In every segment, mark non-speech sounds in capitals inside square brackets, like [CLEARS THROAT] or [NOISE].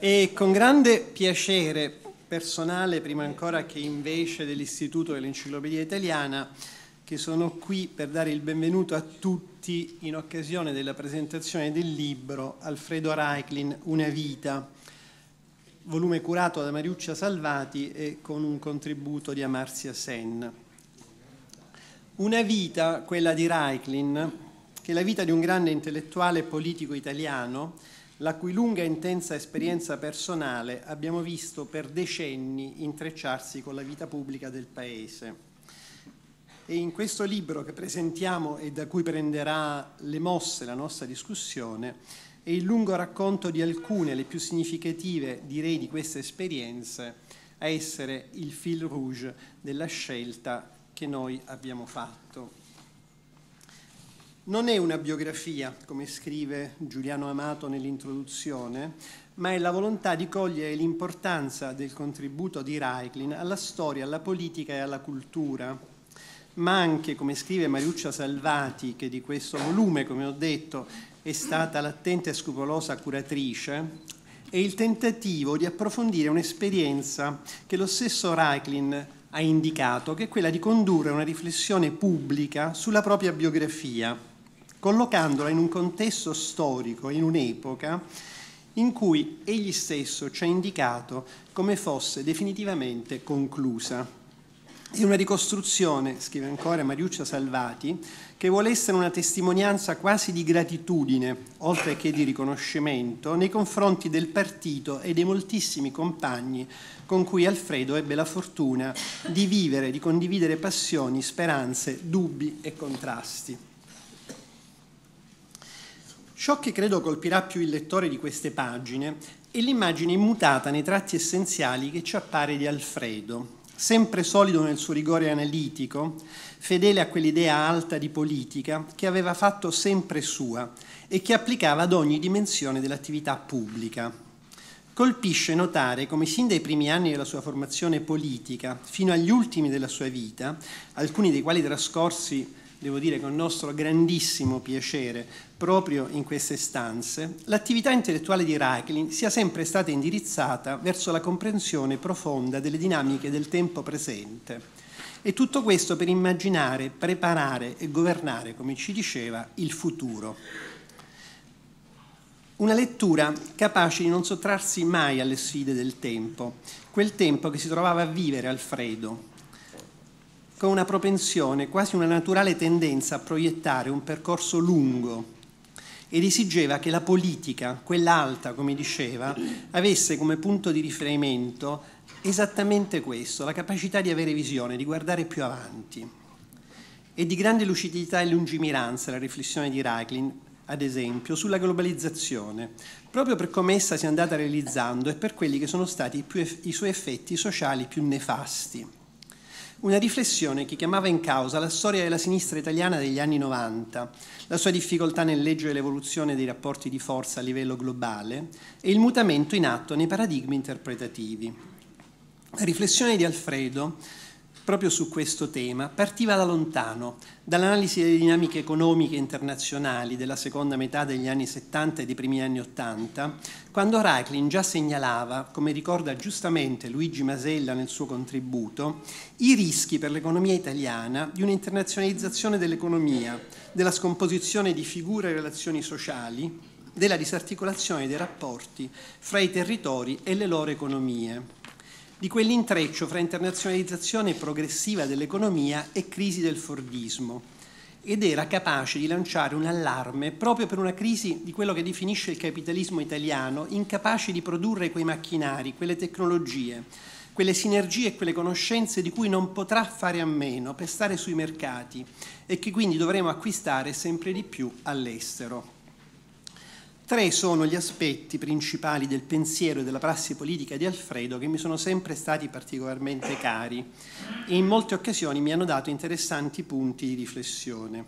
E con grande piacere personale, prima ancora che invece dell'Istituto dell'Enciclopedia Italiana, che sono qui per dare il benvenuto a tutti in occasione della presentazione del libro Alfredo Reiklin, Una vita, volume curato da Mariuccia Salvati e con un contributo di Amarsia Sen. Una vita, quella di Reiklin, che è la vita di un grande intellettuale politico italiano, la cui lunga e intensa esperienza personale abbiamo visto per decenni intrecciarsi con la vita pubblica del Paese. E in questo libro che presentiamo e da cui prenderà le mosse la nostra discussione è il lungo racconto di alcune, le più significative, direi, di queste esperienze a essere il fil rouge della scelta che noi abbiamo fatto. Non è una biografia, come scrive Giuliano Amato nell'introduzione, ma è la volontà di cogliere l'importanza del contributo di Reiklin alla storia, alla politica e alla cultura, ma anche, come scrive Mariuccia Salvati, che di questo volume, come ho detto, è stata l'attenta e scrupolosa curatrice, è il tentativo di approfondire un'esperienza che lo stesso Reiklin ha indicato, che è quella di condurre una riflessione pubblica sulla propria biografia collocandola in un contesto storico, in un'epoca in cui egli stesso ci ha indicato come fosse definitivamente conclusa. È una ricostruzione, scrive ancora Mariuccia Salvati, che vuole essere una testimonianza quasi di gratitudine, oltre che di riconoscimento, nei confronti del partito e dei moltissimi compagni con cui Alfredo ebbe la fortuna di vivere, di condividere passioni, speranze, dubbi e contrasti. Ciò che credo colpirà più il lettore di queste pagine è l'immagine immutata nei tratti essenziali che ci appare di Alfredo, sempre solido nel suo rigore analitico, fedele a quell'idea alta di politica che aveva fatto sempre sua e che applicava ad ogni dimensione dell'attività pubblica. Colpisce notare come sin dai primi anni della sua formazione politica fino agli ultimi della sua vita, alcuni dei quali trascorsi devo dire con nostro grandissimo piacere, proprio in queste stanze, l'attività intellettuale di Reichlin sia sempre stata indirizzata verso la comprensione profonda delle dinamiche del tempo presente. E tutto questo per immaginare, preparare e governare, come ci diceva, il futuro. Una lettura capace di non sottrarsi mai alle sfide del tempo, quel tempo che si trovava a vivere al freddo, con una propensione, quasi una naturale tendenza a proiettare un percorso lungo ed esigeva che la politica, quella alta, come diceva, avesse come punto di riferimento esattamente questo, la capacità di avere visione, di guardare più avanti. È di grande lucidità e lungimiranza la riflessione di Racklin, ad esempio, sulla globalizzazione, proprio per come essa si è andata realizzando e per quelli che sono stati i, più, i suoi effetti sociali più nefasti una riflessione che chiamava in causa la storia della sinistra italiana degli anni 90, la sua difficoltà nel leggere l'evoluzione dei rapporti di forza a livello globale e il mutamento in atto nei paradigmi interpretativi. La riflessione di Alfredo proprio su questo tema partiva da lontano, dall'analisi delle dinamiche economiche internazionali della seconda metà degli anni 70 e dei primi anni 80, quando Reiklin già segnalava, come ricorda giustamente Luigi Masella nel suo contributo, i rischi per l'economia italiana di un'internazionalizzazione dell'economia, della scomposizione di figure e relazioni sociali, della disarticolazione dei rapporti fra i territori e le loro economie di quell'intreccio fra internazionalizzazione progressiva dell'economia e crisi del Fordismo ed era capace di lanciare un allarme proprio per una crisi di quello che definisce il capitalismo italiano, incapace di produrre quei macchinari, quelle tecnologie, quelle sinergie e quelle conoscenze di cui non potrà fare a meno per stare sui mercati e che quindi dovremo acquistare sempre di più all'estero. Tre sono gli aspetti principali del pensiero e della prassi politica di Alfredo che mi sono sempre stati particolarmente cari e in molte occasioni mi hanno dato interessanti punti di riflessione.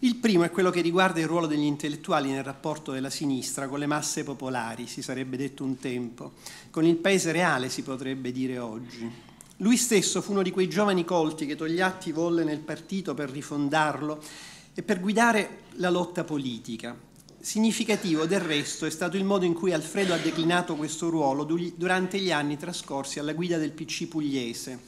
Il primo è quello che riguarda il ruolo degli intellettuali nel rapporto della sinistra con le masse popolari, si sarebbe detto un tempo, con il paese reale si potrebbe dire oggi. Lui stesso fu uno di quei giovani colti che Togliatti volle nel partito per rifondarlo e per guidare la lotta politica Significativo del resto è stato il modo in cui Alfredo ha declinato questo ruolo durante gli anni trascorsi alla guida del PC pugliese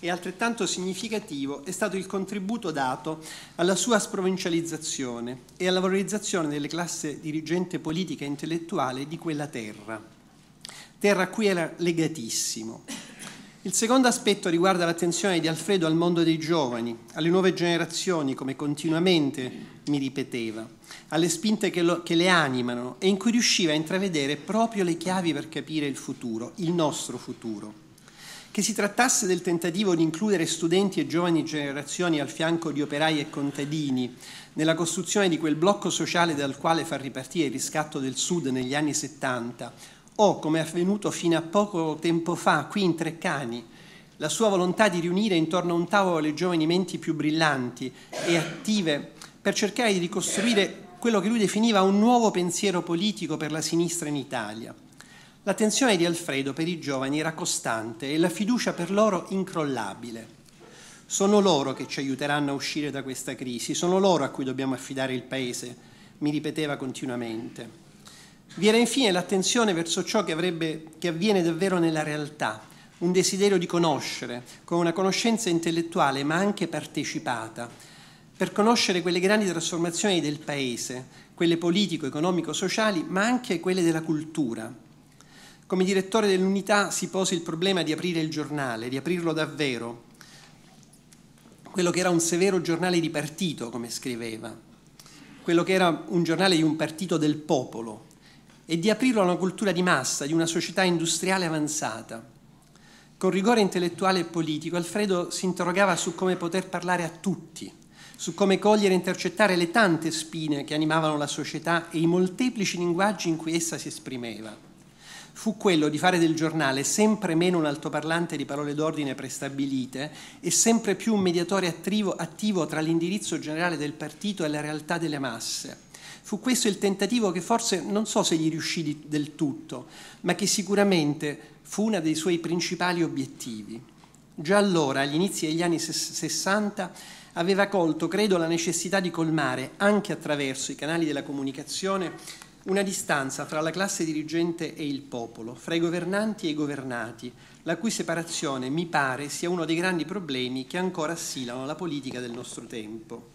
e altrettanto significativo è stato il contributo dato alla sua sprovincializzazione e alla valorizzazione delle classi dirigente politica e intellettuale di quella terra, terra a cui era legatissimo il secondo aspetto riguarda l'attenzione di Alfredo al mondo dei giovani, alle nuove generazioni, come continuamente mi ripeteva, alle spinte che, lo, che, le animano e in cui riusciva a intravedere proprio le chiavi per capire il futuro, il nostro futuro. Che si trattasse del tentativo di includere studenti e giovani generazioni al fianco di operai e contadini nella costruzione di quel blocco sociale dal quale far ripartire il riscatto del Sud negli anni 70, o, come è avvenuto fino a poco tempo fa qui in Treccani, la sua volontà di riunire intorno a un tavolo le giovani menti più brillanti e attive per cercare di ricostruire quello che lui definiva un nuovo pensiero politico per la sinistra in Italia. L'attenzione di Alfredo per i giovani era costante e la fiducia per loro incrollabile. Sono loro che ci aiuteranno a uscire da questa crisi, sono loro a cui dobbiamo affidare il Paese, mi ripeteva continuamente. Vi era infine l'attenzione verso ciò che, avrebbe, che avviene davvero nella realtà, un desiderio di conoscere, con una conoscenza intellettuale ma anche partecipata, per conoscere quelle grandi trasformazioni del paese, quelle politico, economico, sociali, ma anche quelle della cultura. Come direttore dell'unità si pose il problema di aprire il giornale, di aprirlo davvero, quello che era un severo giornale di partito, come scriveva, quello che era un giornale di un partito del popolo, e di aprirlo a una cultura di massa, di una società industriale avanzata. Con rigore intellettuale e politico, Alfredo si interrogava su come poter parlare a tutti, su come cogliere e intercettare le tante spine che animavano la società e i molteplici linguaggi in cui essa si esprimeva. Fu quello di fare del giornale sempre meno un altoparlante di parole d'ordine prestabilite e sempre più un mediatore attivo, attivo tra l'indirizzo generale del partito e la realtà delle masse fu questo il tentativo che forse non so se gli riuscì di, del tutto, ma che sicuramente fu uno dei suoi principali obiettivi. Già allora, agli inizi degli anni 60, aveva colto, credo, la necessità di colmare, anche attraverso i canali della comunicazione, una distanza tra la classe dirigente e il popolo, fra i governanti e i governati, la cui separazione mi pare sia uno dei grandi problemi che ancora assilano la politica del nostro tempo.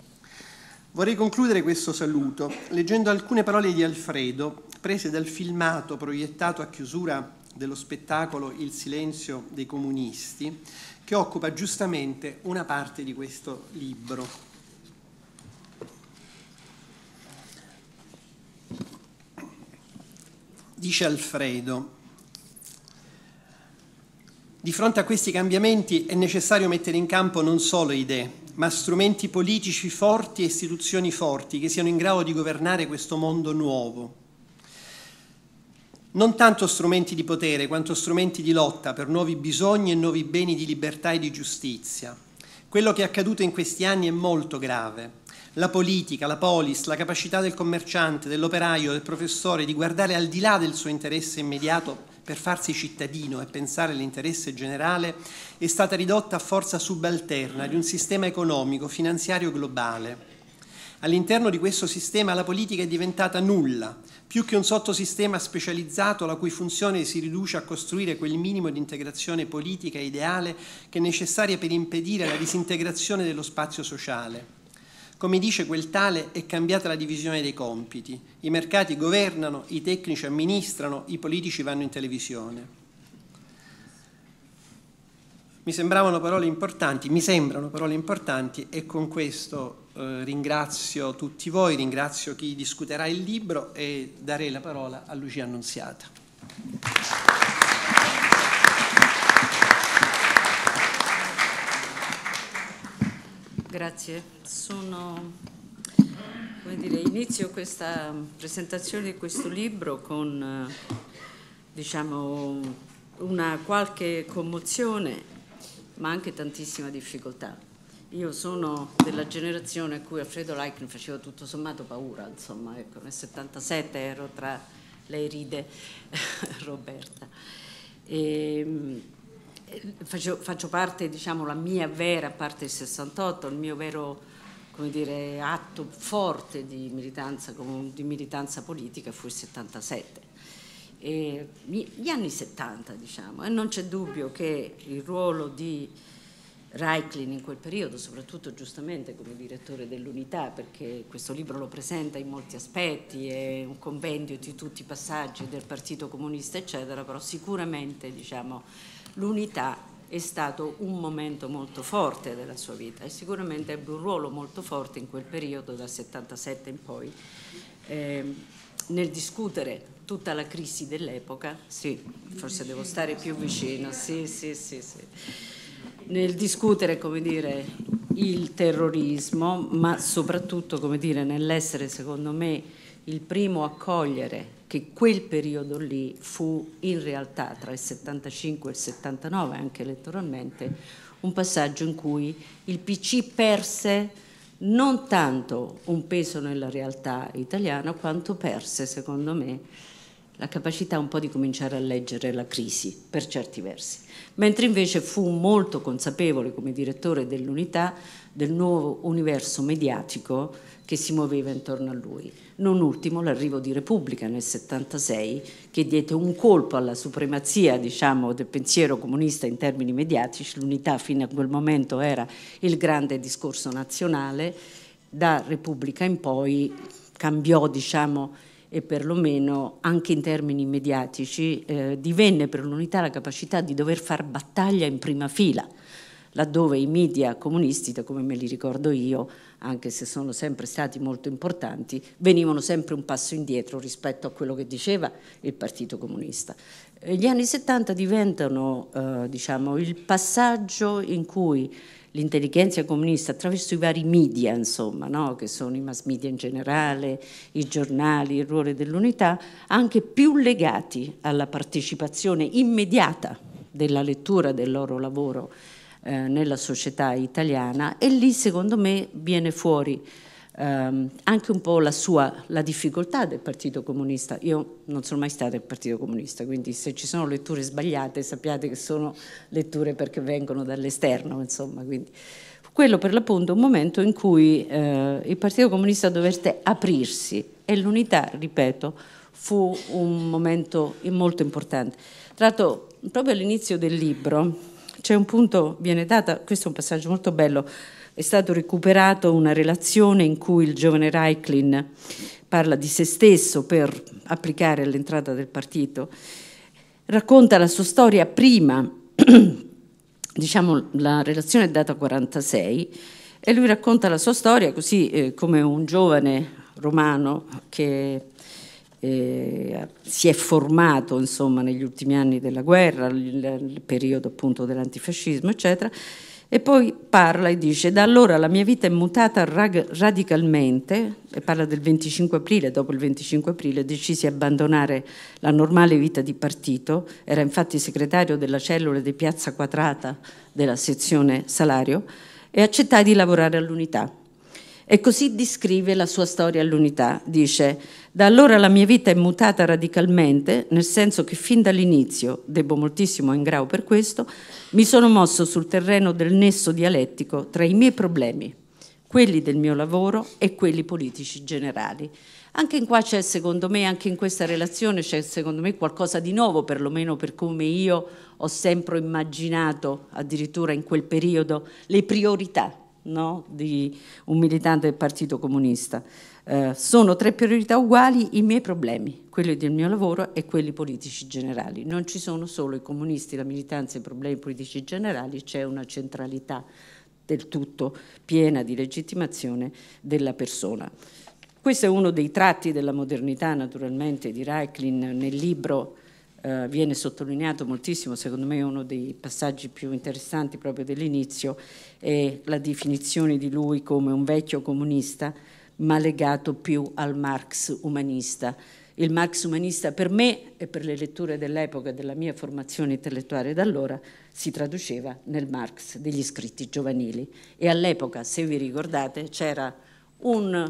Vorrei concludere questo saluto leggendo alcune parole di Alfredo, prese dal filmato proiettato a chiusura dello spettacolo Il silenzio dei comunisti, che occupa giustamente una parte di questo libro. Dice Alfredo, di fronte a questi cambiamenti è necessario mettere in campo non solo idee, ma strumenti politici forti e istituzioni forti che siano in grado di governare questo mondo nuovo. Non tanto strumenti di potere quanto strumenti di lotta per nuovi bisogni e nuovi beni di libertà e di giustizia. Quello che è accaduto in questi anni è molto grave. La politica, la polis, la capacità del commerciante, dell'operaio, del professore di guardare al di là del suo interesse immediato per farsi cittadino e pensare all'interesse generale è stata ridotta a forza subalterna di un sistema economico, finanziario globale. All'interno di questo sistema la politica è diventata nulla, più che un sottosistema specializzato la cui funzione si riduce a costruire quel minimo di integrazione politica ideale che è necessaria per impedire la disintegrazione dello spazio sociale. Come dice quel tale, è cambiata la divisione dei compiti. I mercati governano, i tecnici amministrano, i politici vanno in televisione. Mi sembravano parole importanti, mi sembrano parole importanti e con questo eh, ringrazio tutti voi, ringrazio chi discuterà il libro e darei la parola a Lucia Annunziata. Grazie. Sono, come dire, inizio questa presentazione di questo libro con eh, diciamo, una qualche commozione, ma anche tantissima difficoltà. Io sono della generazione a cui Alfredo Leichner faceva tutto sommato paura, insomma, ecco, nel 77 ero tra lei ride [LAUGHS] Roberta. E, ehm, faccio, faccio, parte, diciamo, la mia vera parte del 68, il mio vero dire, atto forte di militanza, di militanza, politica fu il 77. E gli anni 70, diciamo, e non c'è dubbio che il ruolo di Reiklin in quel periodo, soprattutto giustamente come direttore dell'unità, perché questo libro lo presenta in molti aspetti, è un compendio di tutti i passaggi del Partito Comunista, eccetera, però sicuramente diciamo, l'unità è stato un momento molto forte della sua vita e sicuramente ebbe un ruolo molto forte in quel periodo dal 77 in poi eh, nel discutere tutta la crisi dell'epoca, sì, forse devo stare più vicino, sì, sì, sì, sì, nel discutere, come dire, il terrorismo, ma soprattutto, come dire, nell'essere, secondo me, il primo a cogliere che quel periodo lì fu in realtà tra il 75 e il 79 anche elettoralmente un passaggio in cui il PC perse non tanto un peso nella realtà italiana quanto perse secondo me la capacità un po' di cominciare a leggere la crisi per certi versi, mentre invece fu molto consapevole come direttore dell'unità del nuovo universo mediatico che si muoveva intorno a lui. Non ultimo l'arrivo di Repubblica nel 76 che diede un colpo alla supremazia diciamo, del pensiero comunista in termini mediatici, l'unità fino a quel momento era il grande discorso nazionale, da Repubblica in poi cambiò diciamo, e perlomeno anche in termini mediatici eh, divenne per l'unità la capacità di dover far battaglia in prima fila, laddove i media comunisti, da come me li ricordo io, anche se sono sempre stati molto importanti, venivano sempre un passo indietro rispetto a quello che diceva il Partito Comunista. Eh, gli anni 70 diventano eh, diciamo, il passaggio in cui l'intelligenza comunista attraverso i vari media, insomma, no? che sono i mass media in generale, i giornali, il ruolo dell'unità, anche più legati alla partecipazione immediata della lettura del loro lavoro eh, nella società italiana e lì secondo me viene fuori ehm, anche un po' la, sua, la difficoltà del Partito Comunista. Io non sono mai stata del Partito Comunista, quindi se ci sono letture sbagliate sappiate che sono letture perché vengono dall'esterno, insomma, quindi quello per l'appunto è un momento in cui eh, il Partito Comunista dovette aprirsi e l'unità, ripeto, fu un momento molto importante. Tra l'altro, proprio all'inizio del libro, c'è un punto, viene data, questo è un passaggio molto bello, è stato recuperato una relazione in cui il giovane Reiklin parla di se stesso per applicare all'entrata del partito, racconta la sua storia prima, [CLEARS THROAT] diciamo la relazione è data 46, e lui racconta la sua storia così eh, come un giovane romano che eh, si è formato insomma, negli ultimi anni della guerra, il, il periodo appunto dell'antifascismo, eccetera. E poi parla e dice: Da allora la mia vita è mutata rag- radicalmente. E parla del 25 aprile. Dopo il 25 aprile decisi di abbandonare la normale vita di partito. Era infatti segretario della cellula di Piazza Quadrata della sezione Salario e accettai di lavorare all'unità. E così descrive la sua storia all'unità. Dice, da allora la mia vita è mutata radicalmente, nel senso che fin dall'inizio, debbo moltissimo a Ingrao per questo, mi sono mosso sul terreno del nesso dialettico tra i miei problemi, quelli del mio lavoro e quelli politici generali. Anche in qua c'è secondo me, anche in questa relazione c'è secondo me qualcosa di nuovo, perlomeno per come io ho sempre immaginato, addirittura in quel periodo, le priorità no? di un militante del Partito Comunista. Eh, sono tre priorità uguali i miei problemi, quelli del mio lavoro e quelli politici generali. Non ci sono solo i comunisti, la militanza e i problemi politici generali, c'è una centralità del tutto piena di legittimazione della persona. Questo è uno dei tratti della modernità, naturalmente, di Reiklin nel libro eh, viene sottolineato moltissimo, secondo me uno dei passaggi più interessanti proprio dell'inizio, è la definizione di lui come un vecchio comunista, ma legato più al Marx umanista. Il Marx umanista per me e per le letture dell'epoca della mia formazione intellettuale da allora si traduceva nel Marx degli scritti giovanili e all'epoca, se vi ricordate, c'era un,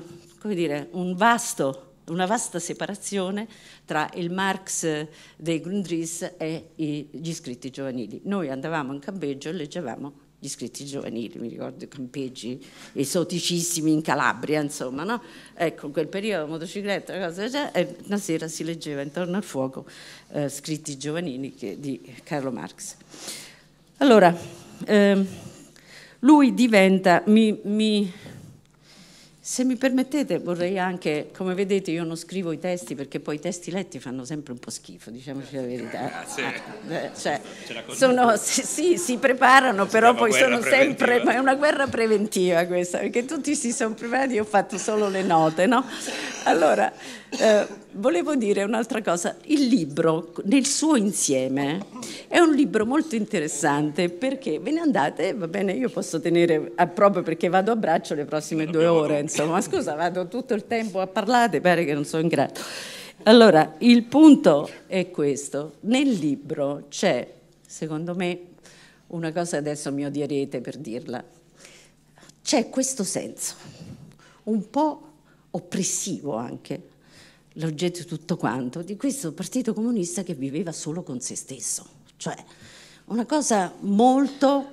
dire, un vasto una vasta separazione tra il Marx dei Grundris e gli scritti giovanili. Noi andavamo in campeggio e leggevamo gli scritti giovanili, mi ricordo i campeggi esoticissimi in Calabria, insomma, no? Ecco, in quel periodo motocicletta, cosa, e una sera si leggeva intorno al fuoco eh, scritti giovanili che, di Carlo Marx. Allora, eh, lui diventa, mi, mi se mi permettete vorrei anche, come vedete io non scrivo i testi perché poi i testi letti fanno sempre un po' schifo, diciamoci la verità. Ah, eh, sì. Eh, cioè, sono, sì, sì, si preparano si però poi sono preventiva. sempre, ma è una guerra preventiva questa, perché tutti si sono preparati, io ho fatto solo le note, no? Allora... Eh, volevo dire un'altra cosa. Il libro, nel suo insieme, è un libro molto interessante perché ve ne andate, va bene, io posso tenere, eh, proprio perché vado a braccio le prossime due ore, insomma, scusa, vado tutto il tempo a parlare, pare che non sono in grado. Allora, il punto è questo. Nel libro c'è, secondo me, una cosa adesso mi odierete per dirla. C'è questo senso, un po' oppressivo anche, l'oggetto tutto quanto, di questo partito comunista che viveva solo con se stesso. Cioè, una cosa molto...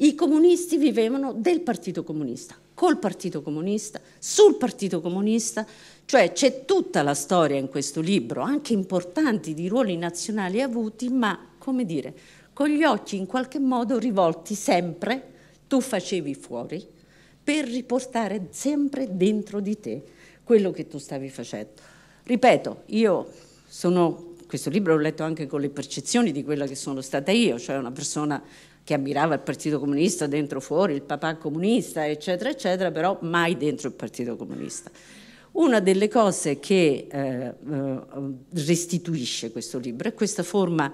I comunisti vivevano del partito comunista, col partito comunista, sul partito comunista, cioè c'è tutta la storia in questo libro, anche importanti di ruoli nazionali avuti, ma come dire, con gli occhi in qualche modo rivolti sempre, tu facevi fuori, per riportare sempre dentro di te quello che tu stavi facendo. Ripeto, io sono, questo libro l'ho letto anche con le percezioni di quella che sono stata io, cioè una persona che ammirava il Partito Comunista dentro fuori, il papà comunista, eccetera, eccetera, però mai dentro il Partito Comunista. Una delle cose che eh, eh restituisce questo libro è questa forma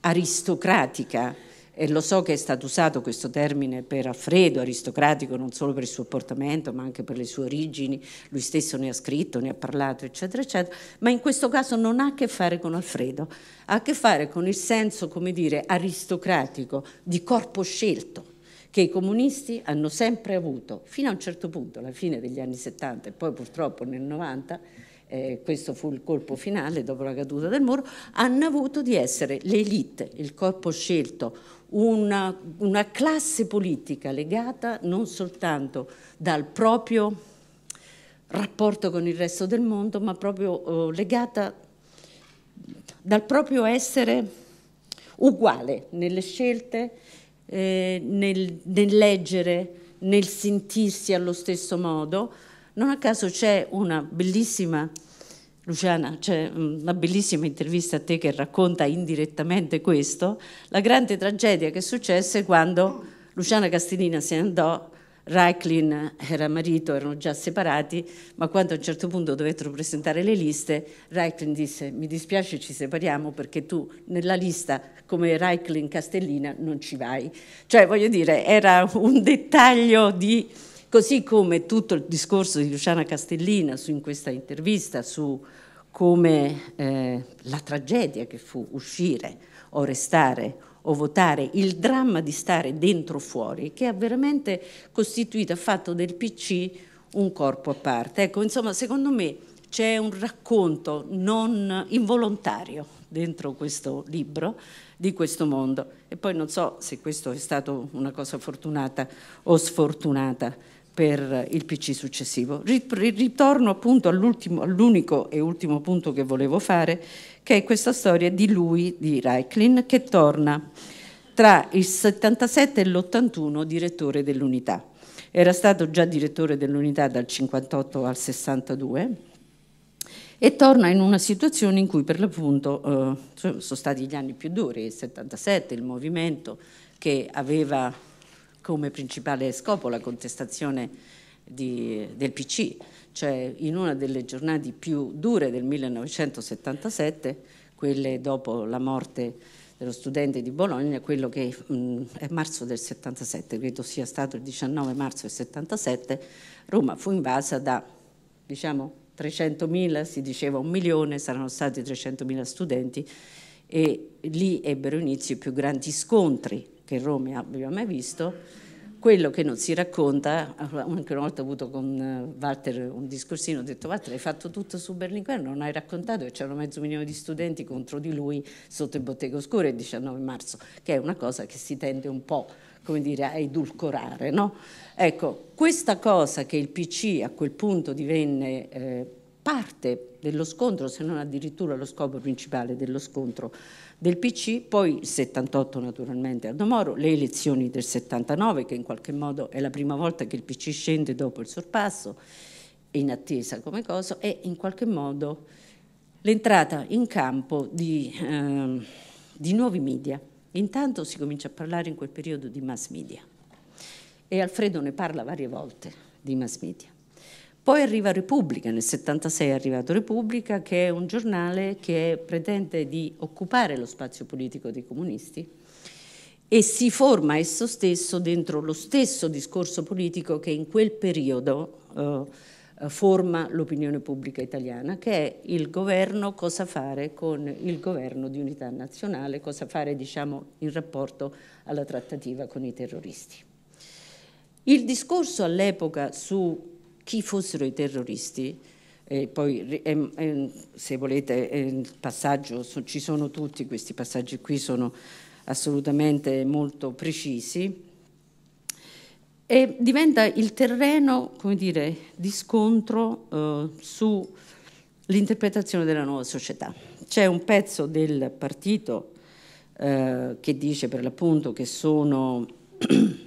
aristocratica e lo so che è stato usato questo termine per Alfredo, aristocratico non solo per il suo portamento ma anche per le sue origini, lui stesso ne ha scritto, ne ha parlato, eccetera, eccetera, ma in questo caso non ha a che fare con Alfredo, ha a che fare con il senso, come dire, aristocratico di corpo scelto che i comunisti hanno sempre avuto, fino a un certo punto, alla fine degli anni 70 e poi purtroppo nel 90, eh, questo fu il colpo finale dopo la caduta del muro, hanno avuto di essere l'elite, il corpo scelto, una, una classe politica legata non soltanto dal proprio rapporto con il resto del mondo, ma proprio eh, legata dal proprio essere uguale nelle scelte, eh, nel, nel leggere, nel sentirsi allo stesso modo, non a caso c'è una bellissima, Luciana, c'è mm, una bellissima intervista a te che racconta indirettamente questo, la grande tragedia che successe quando Luciana Castellina se ne andò Reiklin era marito, erano già separati, ma quando a un certo punto dovettero presentare le liste, Reiklin disse mi dispiace ci separiamo perché tu nella lista come Reiklin Castellina non ci vai. Cioè voglio dire, era un dettaglio di Così come tutto il discorso di Luciana Castellina su, in questa intervista su come eh, la tragedia che fu uscire o restare o votare, il dramma di stare dentro o fuori, che ha veramente costituito, ha fatto del PC un corpo a parte. Ecco, insomma, secondo me c'è un racconto non involontario dentro questo libro di questo mondo. E poi non so se questo è stato una cosa fortunata o sfortunata per il PC successivo. Ritorno appunto all'unico all e ultimo punto che volevo fare, che è questa storia di lui, di Reichlin, che torna tra il 77 e l'81 direttore dell'unità. Era stato già direttore dell'unità dal 58 al 62 e torna in una situazione in cui per l'appunto eh, sono stati gli anni più duri, il 77, il movimento che aveva come principale scopo la contestazione di, del PC, cioè in una delle giornate più dure del 1977, quelle dopo la morte dello studente di Bologna, quello che mh, è marzo del 77, credo sia stato il 19 marzo del 77, Roma fu invasa da, diciamo, 300.000, si diceva un milione, saranno stati 300.000 studenti e lì ebbero inizio i più grandi scontri che Rome abbia mai visto, quello che non si racconta, anche una volta ho avuto con eh, Walter un discorsino, ho detto Walter hai fatto tutto su Berlinguer, non hai raccontato che c'erano mezzo milione di studenti contro di lui sotto il Bottega Oscura il 19 marzo, che è una cosa che si tende un po' come dire, a edulcorare. No? Ecco, questa cosa che il PC a quel punto divenne eh, parte dello scontro, se non addirittura lo scopo principale dello scontro del PC, poi il 78 naturalmente Aldo Moro, le elezioni del 79 che in qualche modo è la prima volta che il PC scende dopo il sorpasso, in attesa come cosa, e in qualche modo l'entrata in campo di, eh, di nuovi media. Intanto si comincia a parlare in quel periodo di mass media e Alfredo ne parla varie volte di mass media. Poi arriva Repubblica, nel 76 è arrivato Repubblica, che è un giornale che pretende di occupare lo spazio politico dei comunisti e si forma esso stesso dentro lo stesso discorso politico che in quel periodo eh, forma l'opinione pubblica italiana, che è il governo, cosa fare con il governo di unità nazionale, cosa fare diciamo, in rapporto alla trattativa con i terroristi. Il discorso all'epoca su chi fossero i terroristi. E poi, e, e, se volete, il passaggio, so, ci sono tutti questi passaggi qui, sono assolutamente molto precisi. E diventa il terreno, come dire, di scontro eh, sull'interpretazione della nuova società. C'è un pezzo del partito eh, che dice per l'appunto che sono [CLEARS THROAT]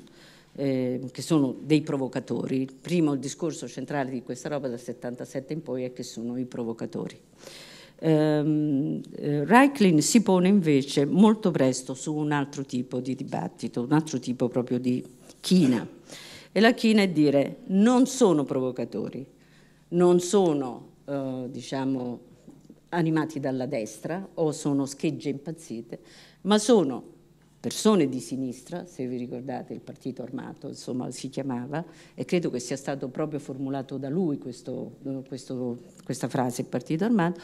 Ehm, che sono dei provocatori. Il primo, il discorso centrale di questa roba dal 77 in poi è che sono i provocatori. Um, ehm, eh, Reichlin si pone invece molto presto su un altro tipo di dibattito, un altro tipo proprio di china. E la china è dire non sono provocatori, non sono eh, diciamo, animati dalla destra o sono schegge impazzite, ma sono persone di sinistra, se vi ricordate il partito armato insomma, si chiamava, e credo che sia stato proprio formulato da lui questo, questo, questa frase, il partito armato,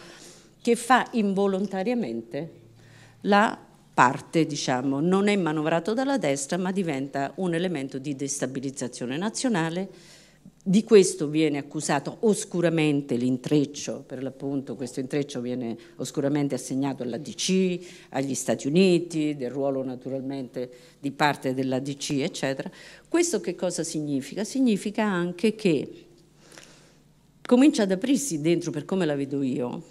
che fa involontariamente la parte, diciamo, non è manovrato dalla destra ma diventa un elemento di destabilizzazione nazionale di questo viene accusato oscuramente l'intreccio, per l'appunto questo intreccio viene oscuramente assegnato all'ADC, agli Stati Uniti, del ruolo naturalmente di parte dell'ADC, eccetera. Questo che cosa significa? Significa anche che comincia ad aprirsi dentro, per come la vedo io,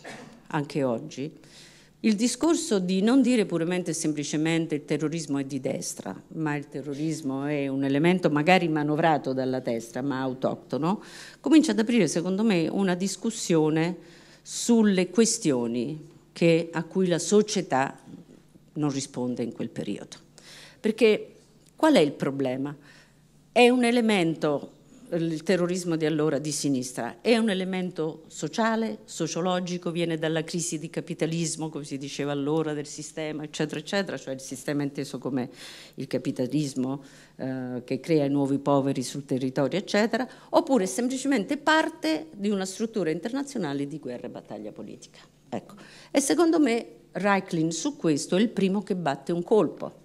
anche oggi, il discorso di non dire puramente e semplicemente il terrorismo è di destra, ma il terrorismo è un elemento magari manovrato dalla destra, ma autoctono, comincia ad aprire secondo me una discussione sulle questioni che, a cui la società non risponde in quel periodo. Perché qual è il problema? È un elemento il terrorismo di allora di sinistra. È un elemento sociale, sociologico, viene dalla crisi di capitalismo, come si diceva allora, del sistema, eccetera, eccetera, cioè il sistema inteso come il capitalismo eh, che crea nuovi poveri sul territorio, eccetera, oppure semplicemente parte di una struttura internazionale di guerra e battaglia politica. Ecco. E secondo me Reichlin su questo è il primo che batte un colpo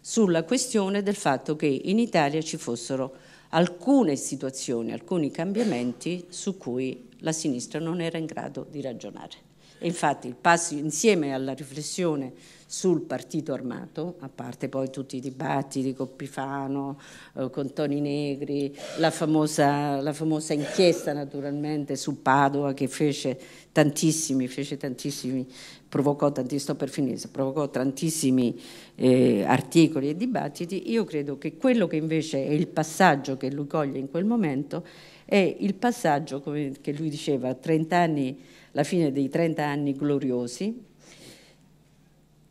sulla questione del fatto che in Italia ci fossero alcune situazioni, alcuni cambiamenti su cui la sinistra non era in grado di ragionare. E infatti, insieme alla riflessione sul partito armato, a parte poi tutti i dibattiti con Pifano, eh, con Toni Negri, la famosa, la famosa, inchiesta naturalmente su Padova che fece tantissimi, fece tantissimi provocò, tantissimi, provocò tantissimi eh, articoli e dibattiti, io credo che quello che invece è il passaggio che lui coglie in quel momento è il passaggio, come che lui diceva, 30 anni, la fine dei 30 anni gloriosi,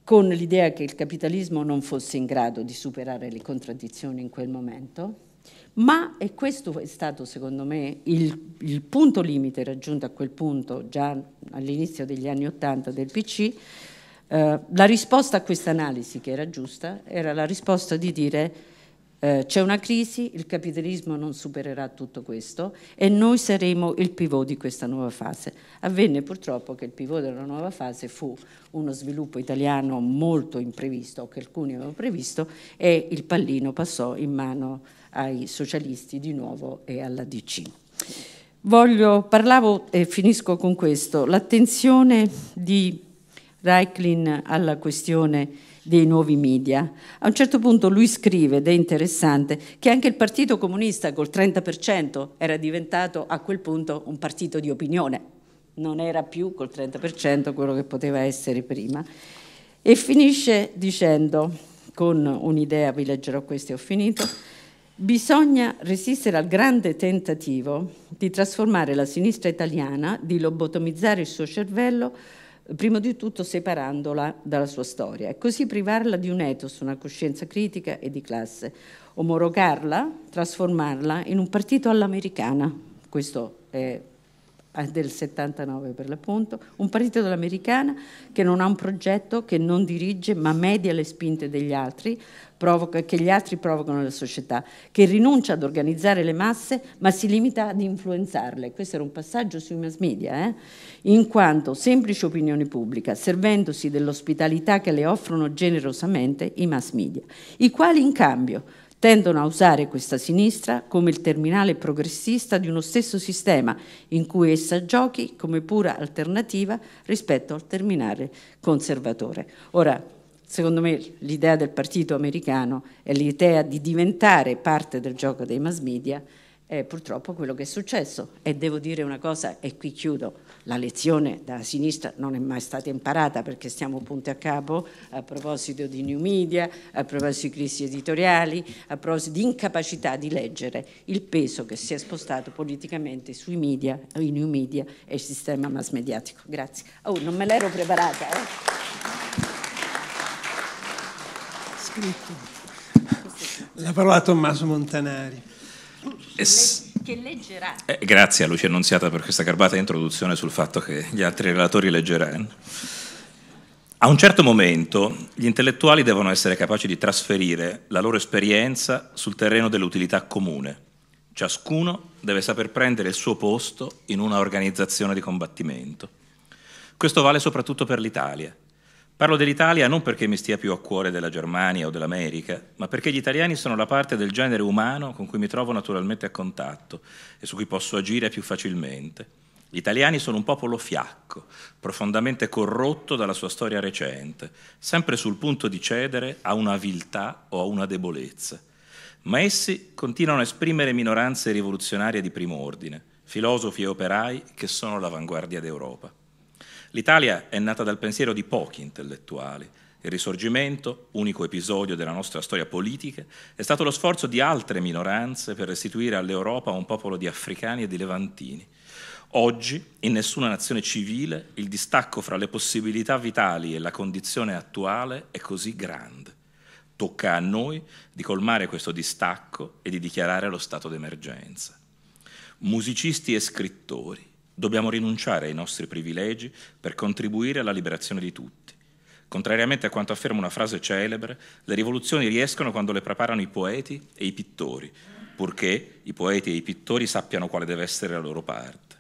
con l'idea che il capitalismo non fosse in grado di superare le contraddizioni in quel momento, ma, e questo è stato secondo me il, il punto limite raggiunto a quel punto già all'inizio degli anni Ottanta del PC, eh, la risposta a questa analisi, che era giusta, era la risposta di dire eh, c'è una crisi, il capitalismo non supererà tutto questo e noi saremo il pivot di questa nuova fase. Avvenne purtroppo che il pivot della nuova fase fu uno sviluppo italiano molto imprevisto, che alcuni avevano previsto, e il pallino passò in mano ai socialisti di nuovo e alla DC. Voglio, parlavo e finisco con questo, l'attenzione di Reichlin alla questione dei nuovi media. A un certo punto lui scrive, ed è interessante, che anche il Partito Comunista col 30% era diventato a quel punto un partito di opinione, non era più col 30% quello che poteva essere prima. E finisce dicendo, con un'idea, vi leggerò questo e ho finito, Bisogna resistere al grande tentativo di trasformare la sinistra italiana, di lobotomizzare il suo cervello prima di tutto separandola dalla sua storia, e così privarla di un ethos, una coscienza critica e di classe, omologarla, trasformarla in un partito all'americana. Questo è eh, del 79 per l'appunto, un partito dell'americana che non ha un progetto, che non dirige, ma media le spinte degli altri, provoca, che gli altri provocano la società, che rinuncia ad organizzare le masse, ma si limita ad influenzarle. Questo era un passaggio sui mass media, eh? in quanto semplice opinione pubblica, servendosi dell'ospitalità che le offrono generosamente i mass media, i quali in cambio tendono a usare questa sinistra come il terminale progressista di uno stesso sistema in cui essa giochi come pura alternativa rispetto al terminale conservatore. Ora, secondo me l'idea del partito americano è l'idea di diventare parte del gioco dei mass media, è purtroppo quello che è successo. E devo dire una cosa, e qui chiudo, la lezione da sinistra non è mai stata imparata perché stiamo punto a capo a proposito di new media, a proposito di crisi editoriali, a proposito di incapacità di leggere il peso che si è spostato politicamente sui media, i new media e il sistema mass mediatico. Grazie. Oh, non me l'ero preparata. Eh. Scritto. La parola a Tommaso Montanari. Es che leggerà. Eh, grazie a Lucia Annunziata per questa garbata introduzione sul fatto che gli altri relatori leggeranno. A un certo momento gli intellettuali devono essere capaci di trasferire la loro esperienza sul terreno dell'utilità comune. Ciascuno deve saper prendere il suo posto in una organizzazione di combattimento. Questo vale soprattutto per l'Italia, Parlo dell'Italia non perché mi stia più a cuore della Germania o dell'America, ma perché gli italiani sono la parte del genere umano con cui mi trovo naturalmente a contatto e su cui posso agire più facilmente. Gli italiani sono un popolo fiacco, profondamente corrotto dalla sua storia recente, sempre sul punto di cedere a una viltà o a una debolezza. Ma essi continuano a esprimere minoranze rivoluzionarie di primo ordine, filosofi e operai che sono l'avanguardia d'Europa. L'Italia è nata dal pensiero di pochi intellettuali. Il risorgimento, unico episodio della nostra storia politica, è stato lo sforzo di altre minoranze per restituire all'Europa un popolo di africani e di levantini. Oggi, in nessuna nazione civile, il distacco fra le possibilità vitali e la condizione attuale è così grande. Tocca a noi di colmare questo distacco e di dichiarare lo stato d'emergenza. Musicisti e scrittori, Dobbiamo rinunciare ai nostri privilegi per contribuire alla liberazione di tutti. Contrariamente a quanto afferma una frase celebre, le rivoluzioni riescono quando le preparano i poeti e i pittori, purché i poeti e i pittori sappiano quale deve essere la loro parte.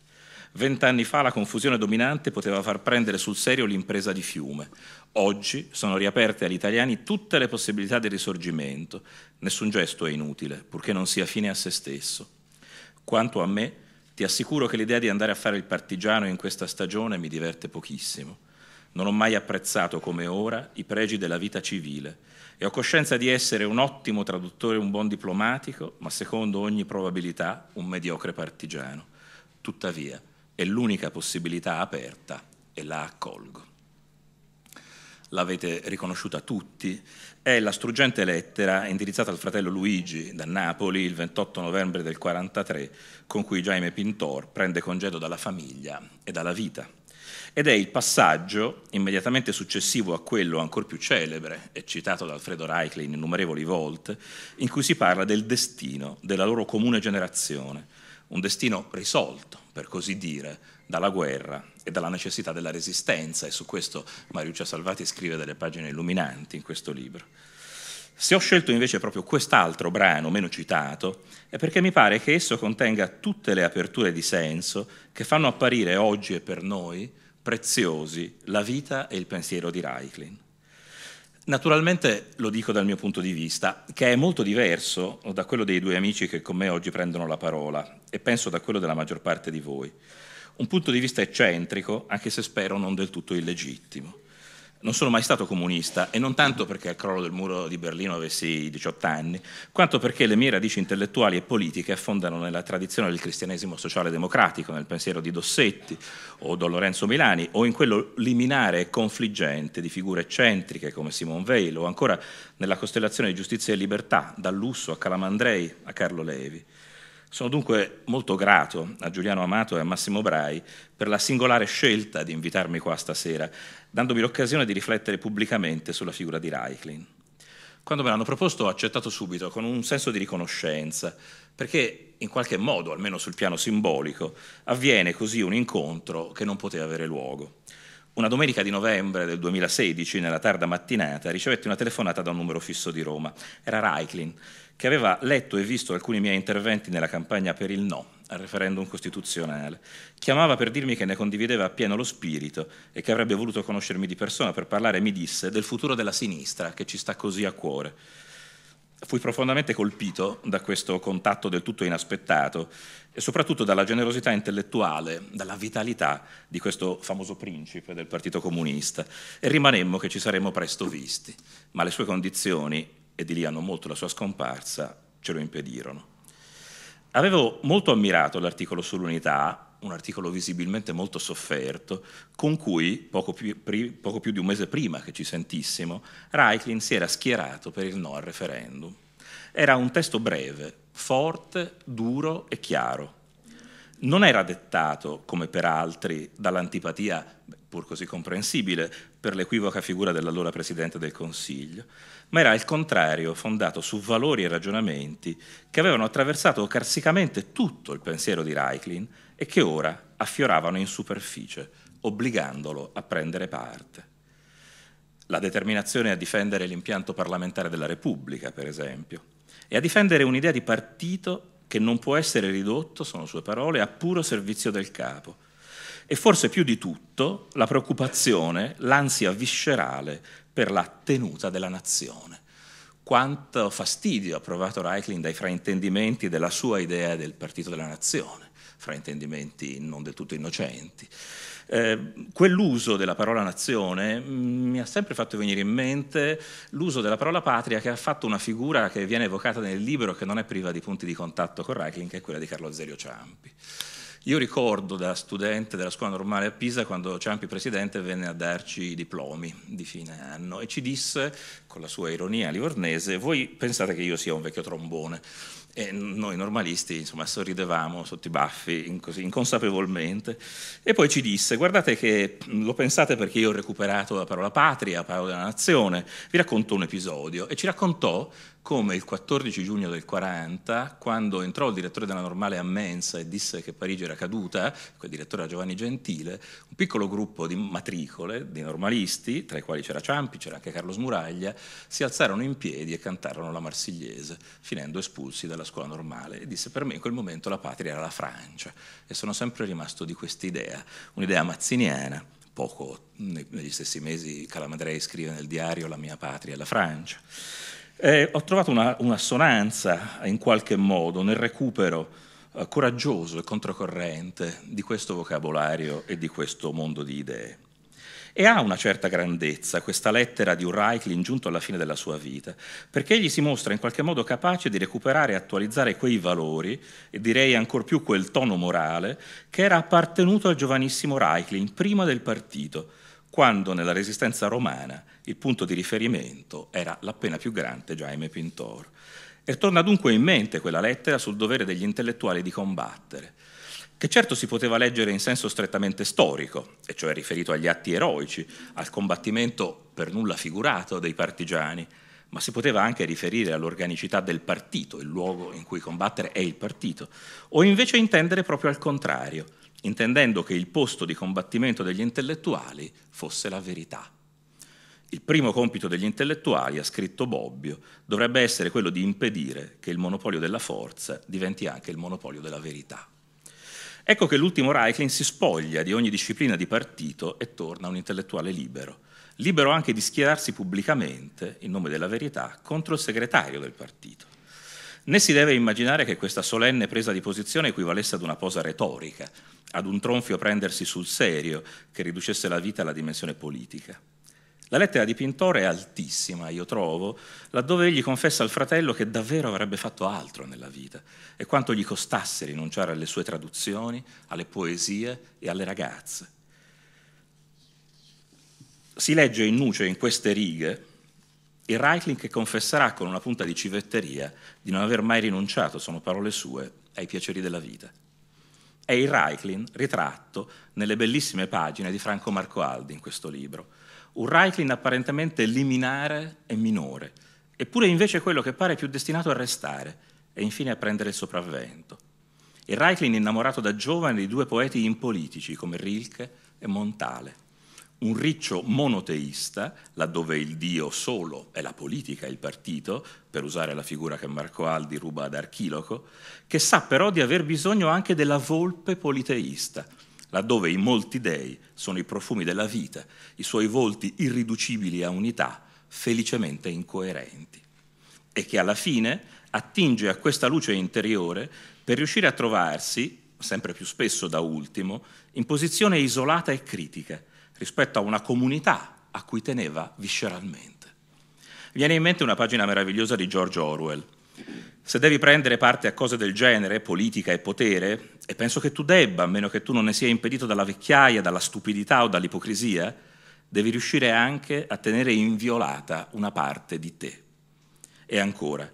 Vent'anni fa la confusione dominante poteva far prendere sul serio l'impresa di fiume. Oggi sono riaperte agli italiani tutte le possibilità di risorgimento. Nessun gesto è inutile, purché non sia fine a se stesso. Quanto a me, ti assicuro che l'idea di andare a fare il partigiano in questa stagione mi diverte pochissimo. Non ho mai apprezzato come ora i pregi della vita civile e ho coscienza di essere un ottimo traduttore, un buon diplomatico, ma secondo ogni probabilità un mediocre partigiano. Tuttavia, è l'unica possibilità aperta e la accolgo. L'avete riconosciuta tutti è la struggente lettera indirizzata al fratello Luigi da Napoli il 28 novembre del 43, con cui Jaime Pintor prende congedo dalla famiglia e dalla vita. Ed è il passaggio, immediatamente successivo a quello ancora più celebre e citato da Alfredo Reichlin innumerevoli volte, in cui si parla del destino della loro comune generazione, un destino risolto, per così dire, dalla guerra e dalla necessità della resistenza e su questo Mariuccia Salvati scrive delle pagine illuminanti in questo libro. Se ho scelto invece proprio quest'altro brano, meno citato, è perché mi pare che esso contenga tutte le aperture di senso che fanno apparire oggi e per noi preziosi la vita e il pensiero di Reichlin. Naturalmente lo dico dal mio punto di vista, che è molto diverso da quello dei due amici che con me oggi prendono la parola e penso da quello della maggior parte di voi. Un punto di vista eccentrico, anche se spero non del tutto illegittimo non sono mai stato comunista e non tanto perché al crollo del muro di Berlino avessi 18 anni, quanto perché le mie radici intellettuali e politiche affondano nella tradizione del cristianesimo sociale democratico, nel pensiero di Dossetti o Don Lorenzo Milani, o in quello liminare e confliggente di figure eccentriche come Simone Veil, o ancora nella costellazione di giustizia e libertà, da Lusso a Calamandrei a Carlo Levi. Sono dunque molto grato a Giuliano Amato e a Massimo Brai per la singolare scelta di invitarmi qua stasera dandomi l'occasione di riflettere pubblicamente sulla figura di Reichlin. Quando me l'hanno proposto ho accettato subito, con un senso di riconoscenza, perché in qualche modo, almeno sul piano simbolico, avviene così un incontro che non poteva avere luogo. Una domenica di novembre del 2016, nella tarda mattinata, ricevetti una telefonata da un numero fisso di Roma. Era Reichlin che aveva letto e visto alcuni miei interventi nella campagna per il no al referendum costituzionale. Chiamava per dirmi che ne condivideva appieno lo spirito e che avrebbe voluto conoscermi di persona per parlare, mi disse, del futuro della sinistra che ci sta così a cuore. Fui profondamente colpito da questo contatto del tutto inaspettato e soprattutto dalla generosità intellettuale, dalla vitalità di questo famoso principe del Partito Comunista e rimanemmo che ci saremmo presto visti, ma le sue condizioni e di lì hanno molto la sua scomparsa, ce lo impedirono. Avevo molto ammirato l'articolo sull'unità, un articolo visibilmente molto sofferto, con cui, poco più, pri, poco più di un mese prima che ci sentissimo, Reichlin si era schierato per il no al referendum. Era un testo breve, forte, duro e chiaro. Non era dettato, come per altri, dall'antipatia, pur così comprensibile, per l'equivoca figura dell'allora Presidente del Consiglio, ma era al contrario, fondato su valori e ragionamenti che avevano attraversato carsicamente tutto il pensiero di Reichlin e che ora affioravano in superficie, obbligandolo a prendere parte. La determinazione a difendere l'impianto parlamentare della Repubblica, per esempio, e a difendere un'idea di partito che non può essere ridotto, sono sue parole, a puro servizio del capo. E forse più di tutto la preoccupazione, l'ansia viscerale per la tenuta della nazione. Quanto fastidio ha provato Reichlin dai fraintendimenti della sua idea del partito della nazione, fraintendimenti non del tutto innocenti. Eh, quell'uso della parola nazione mm, mi ha sempre fatto venire in mente l'uso della parola patria che ha fatto una figura che viene evocata nel libro che non è priva di punti di contatto con Reichlin, che è quella di Carlo Zerio Ciampi. Io ricordo da studente della scuola normale a Pisa quando Ciampi Presidente venne a darci i diplomi di fine anno e ci disse, con la sua ironia livornese, voi pensate che io sia un vecchio trombone. E noi normalisti, insomma, sorridevamo sotto i baffi inconsapevolmente. E poi ci disse: Guardate che mhmm, lo pensate perché io ho recuperato la parola patria, la parola della nazione. Vi racconto un episodio. E ci raccontò come il 14 giugno del 40, quando entrò il direttore della normale a Mensa e disse che Parigi era caduta, quel direttore era Giovanni Gentile, un piccolo gruppo di matricole, di normalisti, tra i quali c'era Ciampi, c'era anche Carlo Smuraglia, si alzarono in piedi e cantarono la Marsigliese, finendo espulsi dalla scuola normale. E disse per me in quel momento la patria era la Francia. E sono sempre rimasto di questa idea, un'idea mazziniana. Poco negli stessi mesi Calamandrei scrive nel diario La mia patria è la Francia. Eh, ho trovato una, un'assonanza in qualche modo nel recupero eh, coraggioso e controcorrente di questo vocabolario e di questo mondo di idee. E ha una certa grandezza questa lettera di un Reichlin giunto alla fine della sua vita, perché egli si mostra in qualche modo capace di recuperare e attualizzare quei valori, e direi ancor più quel tono morale, che era appartenuto al giovanissimo Reichlin prima del partito, quando nella resistenza romana il punto di riferimento era l'appena più grande Jaime Pintor. E torna dunque in mente quella lettera sul dovere degli intellettuali di combattere, che certo si poteva leggere in senso strettamente storico, e cioè riferito agli atti eroici, al combattimento per nulla figurato dei partigiani, ma si poteva anche riferire all'organicità del partito, il luogo in cui combattere è il partito, o invece intendere proprio al contrario, intendendo che il posto di combattimento degli intellettuali fosse la verità. Il primo compito degli intellettuali, ha scritto Bobbio, dovrebbe essere quello di impedire che il monopolio della forza diventi anche il monopolio della verità. Ecco che l'ultimo Reichlin si spoglia di ogni disciplina di partito e torna un intellettuale libero, libero anche di schierarsi pubblicamente, in nome della verità, contro il segretario del partito. Né si deve immaginare che questa solenne presa di posizione equivalesse ad una posa retorica, ad un tronfio prendersi sul serio che riducesse la vita alla dimensione politica. La lettera di Pintore è altissima, io trovo, laddove egli confessa al fratello che davvero avrebbe fatto altro nella vita e quanto gli costasse rinunciare alle sue traduzioni, alle poesie e alle ragazze. Si legge in nuce in queste righe il Reitling che confesserà con una punta di civetteria di non aver mai rinunciato, sono parole sue, ai piaceri della vita. È il Reichlin ritratto nelle bellissime pagine di Franco Marco Aldi in questo libro un Reichlin apparentemente liminare e minore, eppure invece quello che pare più destinato a restare e infine a prendere il sopravvento. Il Reichlin innamorato da giovane di due poeti impolitici come Rilke e Montale. Un riccio monoteista, laddove il Dio solo è la politica il partito, per usare la figura che Marco Aldi ruba ad Archiloco, che sa però di aver bisogno anche della volpe politeista, laddove in molti dei sono i profumi della vita, i suoi volti irriducibili a unità, felicemente incoerenti, e che alla fine attinge a questa luce interiore per riuscire a trovarsi, sempre più spesso da ultimo, in posizione isolata e critica rispetto a una comunità a cui teneva visceralmente. Viene in mente una pagina meravigliosa di George Orwell, se devi prendere parte a cose del genere, politica e potere, e penso che tu debba, a meno che tu non ne sia impedito dalla vecchiaia, dalla stupidità o dall'ipocrisia, devi riuscire anche a tenere inviolata una parte di te. E ancora,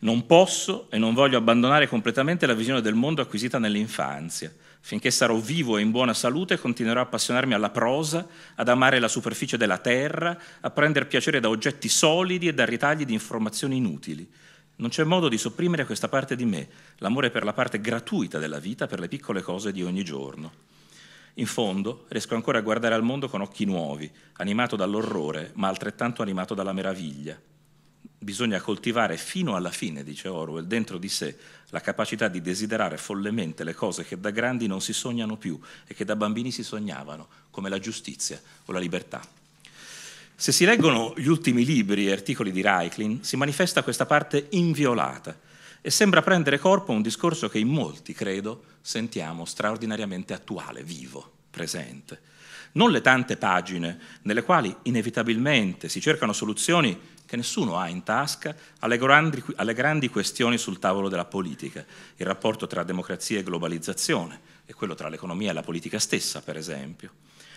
non posso e non voglio abbandonare completamente la visione del mondo acquisita nell'infanzia. Finché sarò vivo e in buona salute continuerò a appassionarmi alla prosa, ad amare la superficie della terra, a prendere piacere da oggetti solidi e da ritagli di informazioni inutili non c'è modo di sopprimere questa parte di me, l'amore per la parte gratuita della vita, per le piccole cose di ogni giorno. In fondo, riesco ancora a guardare al mondo con occhi nuovi, animato dall'orrore, ma altrettanto animato dalla meraviglia. Bisogna coltivare fino alla fine, dice Orwell, dentro di sé la capacità di desiderare follemente le cose che da grandi non si sognano più e che da bambini si sognavano, come la giustizia o la libertà. Se si leggono gli ultimi libri e articoli di Reichlin, si manifesta questa parte inviolata e sembra prendere corpo un discorso che in molti, credo, sentiamo straordinariamente attuale, vivo, presente. Non le tante pagine nelle quali inevitabilmente si cercano soluzioni che nessuno ha in tasca alle grandi, alle grandi questioni sul tavolo della politica, il rapporto tra democrazia e globalizzazione e quello tra l'economia e la politica stessa, per esempio.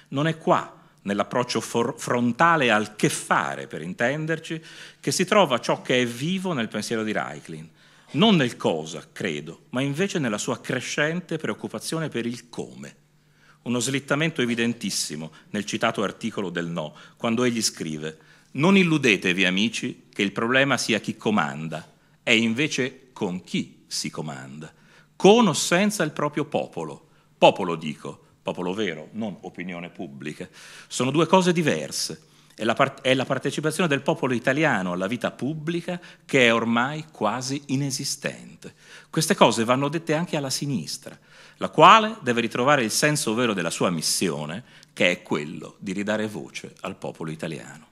Non è qua nell'approccio for- frontale al che fare, per intenderci, che si trova ciò che è vivo nel pensiero di Reiklin, non nel cosa, credo, ma invece nella sua crescente preoccupazione per il come. Uno slittamento evidentissimo nel citato articolo del No, quando egli scrive Non illudetevi, amici, che il problema sia chi comanda, è invece con chi si comanda, con o senza il proprio popolo. Popolo, dico, popolo vero, non opinione pubblica. Sono due cose diverse. È la, part- è la partecipazione del popolo italiano alla vita pubblica che è ormai quasi inesistente. Queste cose vanno dette anche alla sinistra, la quale deve ritrovare il senso vero della sua missione, che è quello di ridare voce al popolo italiano.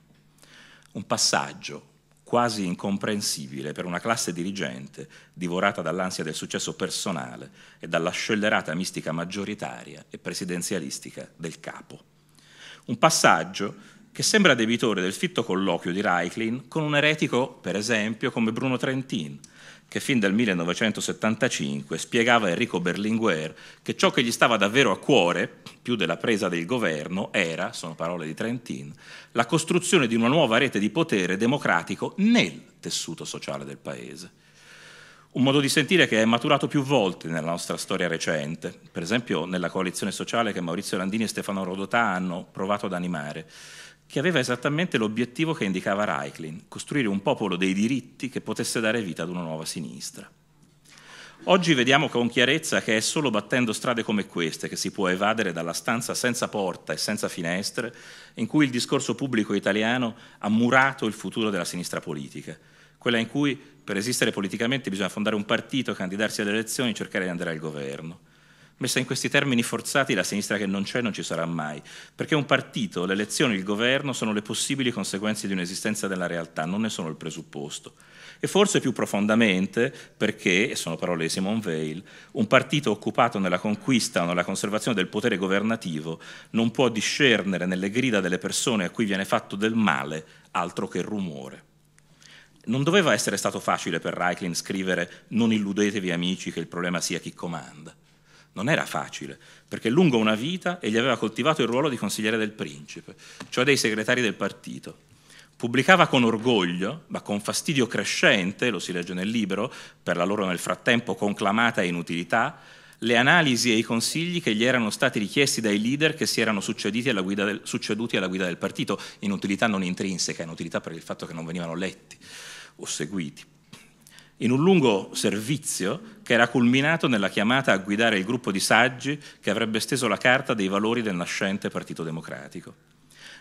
Un passaggio quasi incomprensibile per una classe dirigente divorata dall'ansia del successo personale e dalla scellerata mistica maggioritaria e presidenzialistica del capo. Un passaggio che sembra debitore del fitto colloquio di Reichlin con un eretico, per esempio, come Bruno Trentin, che fin dal 1975 spiegava a Enrico Berlinguer che ciò che gli stava davvero a cuore, più della presa del governo, era, sono parole di Trentin, la costruzione di una nuova rete di potere democratico nel tessuto sociale del Paese. Un modo di sentire che è maturato più volte nella nostra storia recente, per esempio nella coalizione sociale che Maurizio Landini e Stefano Rodotà hanno provato ad animare che aveva esattamente l'obiettivo che indicava Reichlin, costruire un popolo dei diritti che potesse dare vita ad una nuova sinistra. Oggi vediamo con chiarezza che è solo battendo strade come queste che si può evadere dalla stanza senza porta e senza finestre in cui il discorso pubblico italiano ha murato il futuro della sinistra politica, quella in cui per esistere politicamente bisogna fondare un partito, candidarsi alle elezioni e cercare di andare al governo. Messa in questi termini forzati, la sinistra che non c'è non ci sarà mai, perché un partito, le elezioni, il governo sono le possibili conseguenze di un'esistenza della realtà, non ne sono il presupposto. E forse più profondamente perché, e sono parole di Simone Veil, un partito occupato nella conquista o nella conservazione del potere governativo non può discernere nelle grida delle persone a cui viene fatto del male altro che rumore. Non doveva essere stato facile per Reichlin scrivere non illudetevi amici che il problema sia chi comanda non era facile, perché lungo una vita egli aveva coltivato il ruolo di consigliere del principe, cioè dei segretari del partito. Pubblicava con orgoglio, ma con fastidio crescente, lo si legge nel libro, per la loro nel frattempo conclamata inutilità, le analisi e i consigli che gli erano stati richiesti dai leader che si erano alla del, succeduti alla guida del partito, inutilità non intrinseca, inutilità per il fatto che non venivano letti o seguiti in un lungo servizio che era culminato nella chiamata a guidare il gruppo di saggi che avrebbe steso la carta dei valori del nascente Partito Democratico.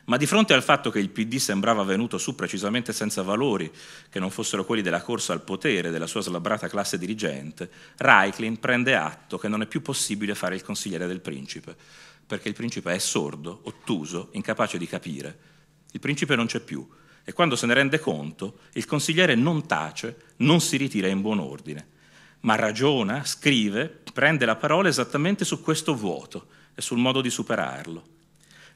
Ma di fronte al fatto che il PD sembrava venuto su precisamente senza valori che non fossero quelli della corsa al potere della sua slabbrata classe dirigente, Reiklin prende atto che non è più possibile fare il consigliere del principe, perché il principe è sordo, ottuso, incapace di capire. Il principe non c'è più, e quando se ne rende conto il consigliere non tace, non si ritira in buon ordine, ma ragiona, scrive, prende la parola esattamente su questo vuoto e sul modo di superarlo.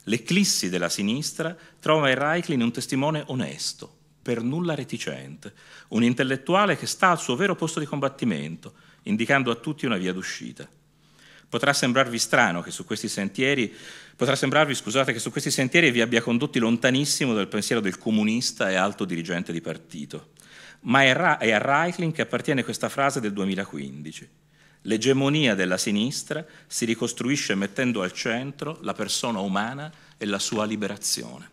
L'eclissi della sinistra trova in Reichlin un testimone onesto, per nulla reticente, un intellettuale che sta al suo vero posto di combattimento, indicando a tutti una via d'uscita. Potrà sembrarvi strano che su questi sentieri Potrà sembrarvi, scusate, che su questi sentieri vi abbia condotti lontanissimo dal pensiero del comunista e alto dirigente di partito, ma è, ra- è a Reichlin che appartiene questa frase del 2015. L'egemonia della sinistra si ricostruisce mettendo al centro la persona umana e la sua liberazione.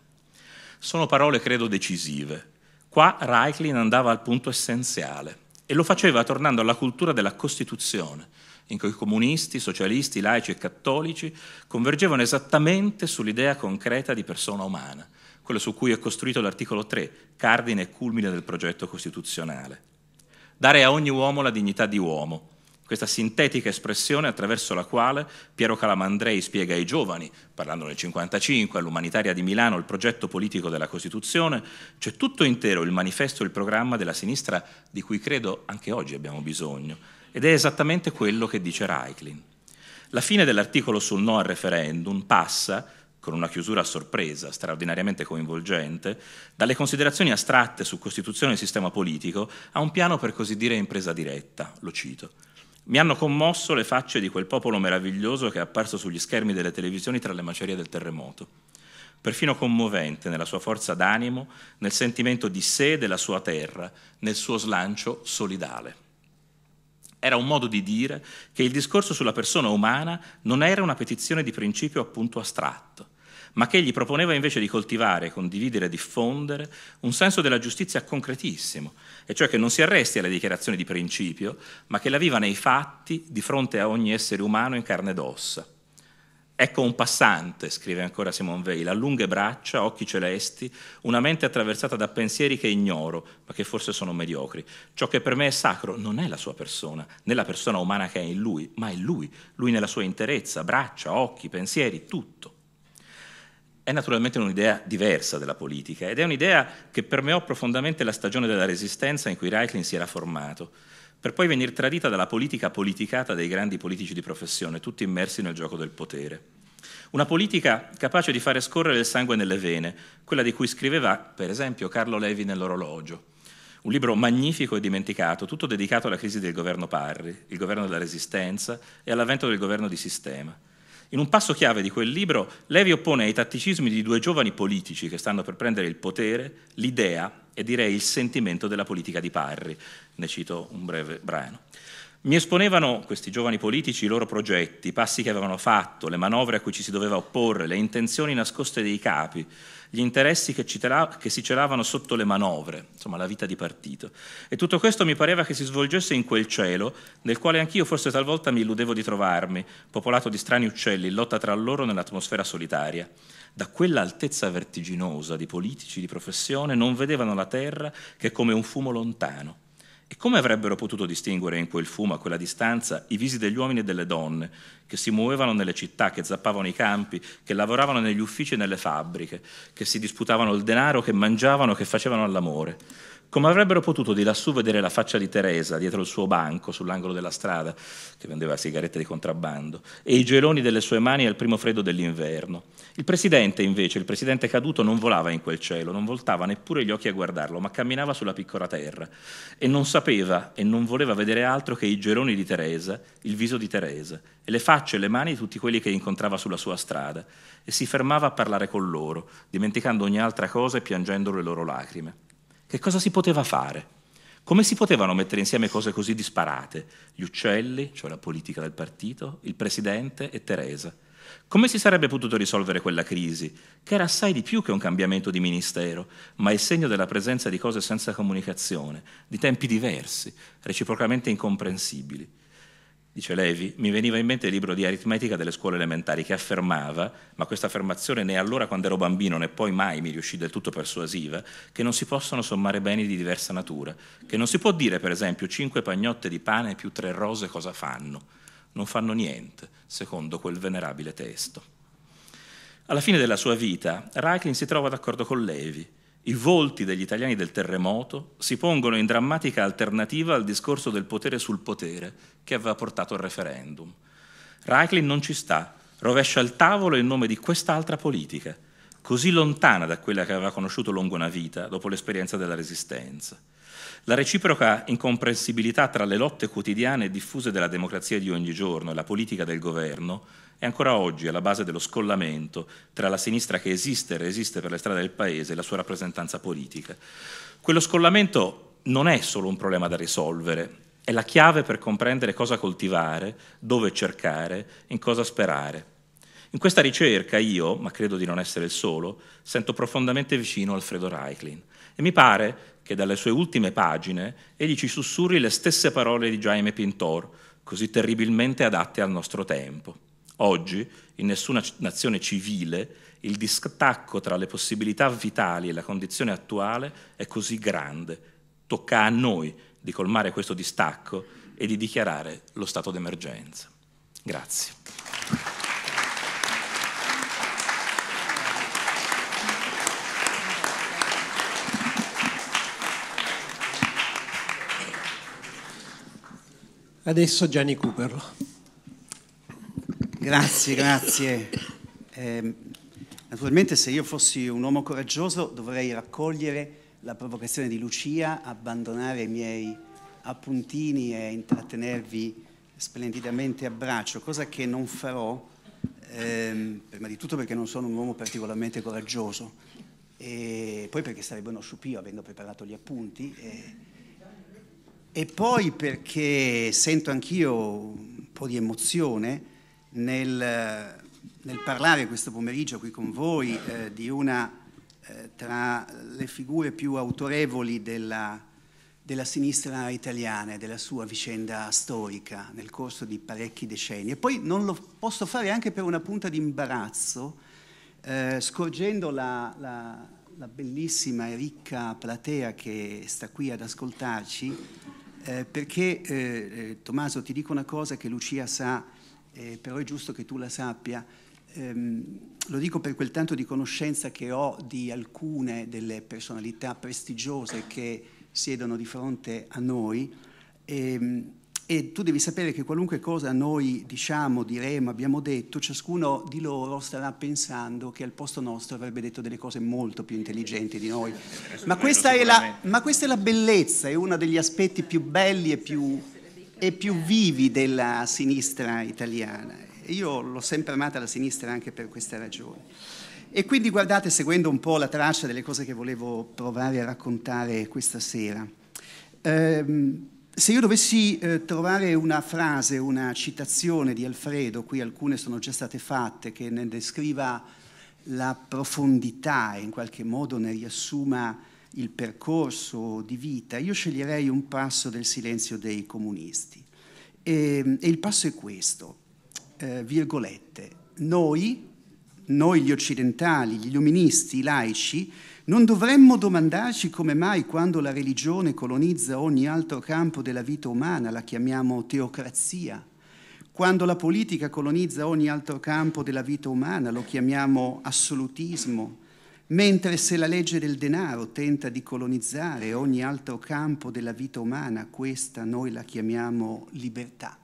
Sono parole, credo, decisive. Qua Reichlin andava al punto essenziale e lo faceva tornando alla cultura della Costituzione, in cui comunisti, socialisti, laici e cattolici convergevano esattamente sull'idea concreta di persona umana, quello su cui è costruito l'articolo 3, cardine e culmine del progetto costituzionale. Dare a ogni uomo la dignità di uomo, questa sintetica espressione attraverso la quale Piero Calamandrei spiega ai giovani, parlando nel 1955 all'Umanitaria di Milano, il progetto politico della Costituzione, c'è tutto intero il manifesto e il programma della sinistra di cui credo anche oggi abbiamo bisogno, ed è esattamente quello che dice Reiklin. La fine dell'articolo sul no al referendum passa, con una chiusura a sorpresa straordinariamente coinvolgente, dalle considerazioni astratte su Costituzione e sistema politico a un piano per così dire impresa diretta, lo cito. Mi hanno commosso le facce di quel popolo meraviglioso che è apparso sugli schermi delle televisioni tra le macerie del terremoto. Perfino commovente nella sua forza d'animo, nel sentimento di sé e della sua terra, nel suo slancio solidale. Era un modo di dire che il discorso sulla persona umana non era una petizione di principio appunto astratto, ma che egli proponeva invece di coltivare, condividere e diffondere un senso della giustizia concretissimo, e cioè che non si arresti alle dichiarazioni di principio, ma che la viva nei fatti di fronte a ogni essere umano in carne ed ossa. Ecco un passante, scrive ancora Simone Veil, a lunghe braccia, occhi celesti, una mente attraversata da pensieri che ignoro, ma che forse sono mediocri. Ciò che per me è sacro non è la sua persona, né la persona umana che è in lui, ma è lui, lui nella sua interezza, braccia, occhi, pensieri, tutto. È naturalmente un'idea diversa della politica ed è un'idea che permeò profondamente la stagione della resistenza in cui Reichlin si era formato per poi venire tradita dalla politica politicata dei grandi politici di professione, tutti immersi nel gioco del potere. Una politica capace di fare scorrere il sangue nelle vene, quella di cui scriveva, per esempio, Carlo Levi nell'orologio. Un libro magnifico e dimenticato, tutto dedicato alla crisi del governo Parri, il governo della resistenza e all'avvento del governo di sistema. In un passo chiave di quel libro, Levi oppone ai tatticismi di due giovani politici che stanno per prendere il potere l'idea e direi il sentimento della politica di Parri. Ne cito un breve brano. Mi esponevano questi giovani politici i loro progetti, i passi che avevano fatto, le manovre a cui ci si doveva opporre, le intenzioni nascoste dei capi, gli interessi che, citela- che, si celavano sotto le manovre, insomma la vita di partito. E tutto questo mi pareva che si svolgesse in quel cielo, nel quale anch'io forse talvolta mi illudevo di trovarmi, popolato di strani uccelli in lotta tra loro nell'atmosfera solitaria da quell'altezza vertiginosa di politici di professione non vedevano la terra che come un fumo lontano. E come avrebbero potuto distinguere in quel fumo, a quella distanza, i visi degli uomini e delle donne, che si muovevano nelle città, che zappavano i campi, che lavoravano negli uffici e nelle fabbriche, che si disputavano il denaro, che mangiavano, che facevano all'amore? Come avrebbero potuto di lassù vedere la faccia di Teresa dietro il suo banco sull'angolo della strada, che vendeva sigarette di contrabbando, e i geloni delle sue mani al primo freddo dell'inverno. Il presidente, invece, il presidente caduto, non volava in quel cielo, non voltava neppure gli occhi a guardarlo, ma camminava sulla piccola terra e non sapeva e non voleva vedere altro che i geloni di Teresa, il viso di Teresa, e le facce e le mani di tutti quelli che incontrava sulla sua strada, e si fermava a parlare con loro, dimenticando ogni altra cosa e piangendo le loro lacrime. Che cosa si poteva fare? Come si potevano mettere insieme cose così disparate? Gli uccelli, cioè la politica del partito, il presidente e Teresa. Come si sarebbe potuto risolvere quella crisi, che era assai di più che un cambiamento di ministero, ma il segno della presenza di cose senza comunicazione, di tempi diversi, reciprocamente incomprensibili? dice Levi, mi veniva in mente il libro di aritmetica delle scuole elementari che affermava, ma questa affermazione né allora quando ero bambino né poi mai mi riuscì del tutto persuasiva, che non si possono sommare beni di diversa natura, che non si può dire per esempio cinque pagnotte di pane più tre rose cosa fanno, non fanno niente, secondo quel venerabile testo. Alla fine della sua vita, Reichlin si trova d'accordo con Levi i volti degli italiani del terremoto si pongono in drammatica alternativa al discorso del potere sul potere che aveva portato al referendum. Reichlin non ci sta, rovescia il tavolo in nome di quest'altra politica, così lontana da quella che aveva conosciuto lungo una vita dopo l'esperienza della Resistenza. La reciproca incomprensibilità tra le lotte quotidiane e diffuse della democrazia di ogni giorno e la politica del governo è ancora oggi alla base dello scollamento tra la sinistra che esiste e resiste per le strade del Paese e la sua rappresentanza politica. Quello scollamento non è solo un problema da risolvere, è la chiave per comprendere cosa coltivare, dove cercare, in cosa sperare. In questa ricerca io, ma credo di non essere il solo, sento profondamente vicino Alfredo Reichlin e mi pare che dalle sue ultime pagine egli ci sussurri le stesse parole di Jaime Pintor, così terribilmente adatte al nostro tempo. Oggi, in nessuna nazione civile, il distacco tra le possibilità vitali e la condizione attuale è così grande. Tocca a noi di colmare questo distacco e di dichiarare lo stato d'emergenza. Grazie. Adesso Gianni Cooperlo. Grazie, grazie. Eh, naturalmente se io fossi un uomo coraggioso dovrei raccogliere la provocazione di Lucia, abbandonare i miei appuntini e intrattenervi splendidamente a braccio, cosa che non farò, ehm, prima di tutto perché non sono un uomo particolarmente coraggioso e poi perché sarebbe uno sciupio avendo preparato gli appunti e, e poi perché sento anch'io un po' di emozione nel, nel parlare questo pomeriggio qui con voi eh, di una eh, tra le figure più autorevoli della, della sinistra italiana e della sua vicenda storica nel corso di parecchi decenni. E poi non lo posso fare anche per una punta di imbarazzo, eh, scorgendo la, la, la, bellissima e ricca platea che sta qui ad ascoltarci, eh, perché eh, eh, Tommaso ti dico una cosa che Lucia sa eh, però è giusto che tu la sappia. Ehm, lo dico per quel tanto di conoscenza che ho di alcune delle personalità prestigiose che siedono di fronte a noi. Ehm, e tu devi sapere che qualunque cosa noi diciamo, diremo, abbiamo detto, ciascuno di loro starà pensando che al posto nostro avrebbe detto delle cose molto più intelligenti di noi. Eh, eh, ma eh, questa è la, questa è la bellezza, è uno degli aspetti più belli e più e più vivi della sinistra italiana. Io l'ho sempre amata la sinistra anche per questa ragione. E quindi guardate, seguendo un po' la traccia delle cose che volevo provare a raccontare questa sera, ehm, se io dovessi eh, trovare una frase, una citazione di Alfredo, qui alcune sono già state fatte, che ne descriva la profondità e in qualche modo ne riassuma il percorso di vita, io sceglierei un passo del silenzio dei comunisti. E, e il passo è questo, eh, virgolette, noi, noi gli occidentali, gli illuministi, i laici, non dovremmo domandarci come mai quando la religione colonizza ogni altro campo della vita umana la chiamiamo teocrazia, quando la politica colonizza ogni altro campo della vita umana lo chiamiamo assolutismo, Mentre se la legge del denaro tenta di colonizzare ogni altro campo della vita umana, questa noi la chiamiamo libertà.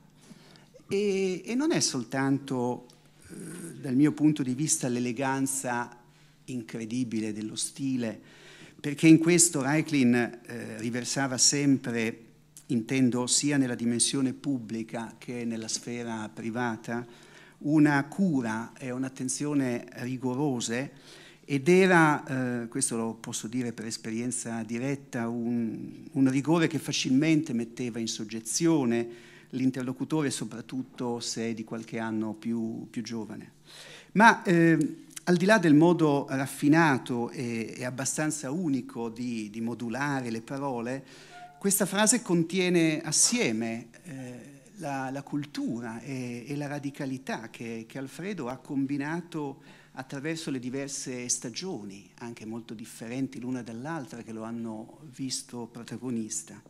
E, e non è soltanto, eh, dal mio punto di vista, l'eleganza incredibile dello stile, perché in questo Reichlin eh, riversava sempre, intendo sia nella dimensione pubblica che nella sfera privata, una cura e un'attenzione rigorose ed era, eh, questo lo posso dire per esperienza diretta, un, un rigore che facilmente metteva in soggezione l'interlocutore, soprattutto se è di qualche anno più, più giovane. Ma eh, al di là del modo raffinato e, e abbastanza unico di, di, modulare le parole, questa frase contiene assieme eh, la, la cultura e, e, la radicalità che, che Alfredo ha combinato attraverso le diverse stagioni, anche molto differenti l'una dall'altra, che lo hanno visto protagonista.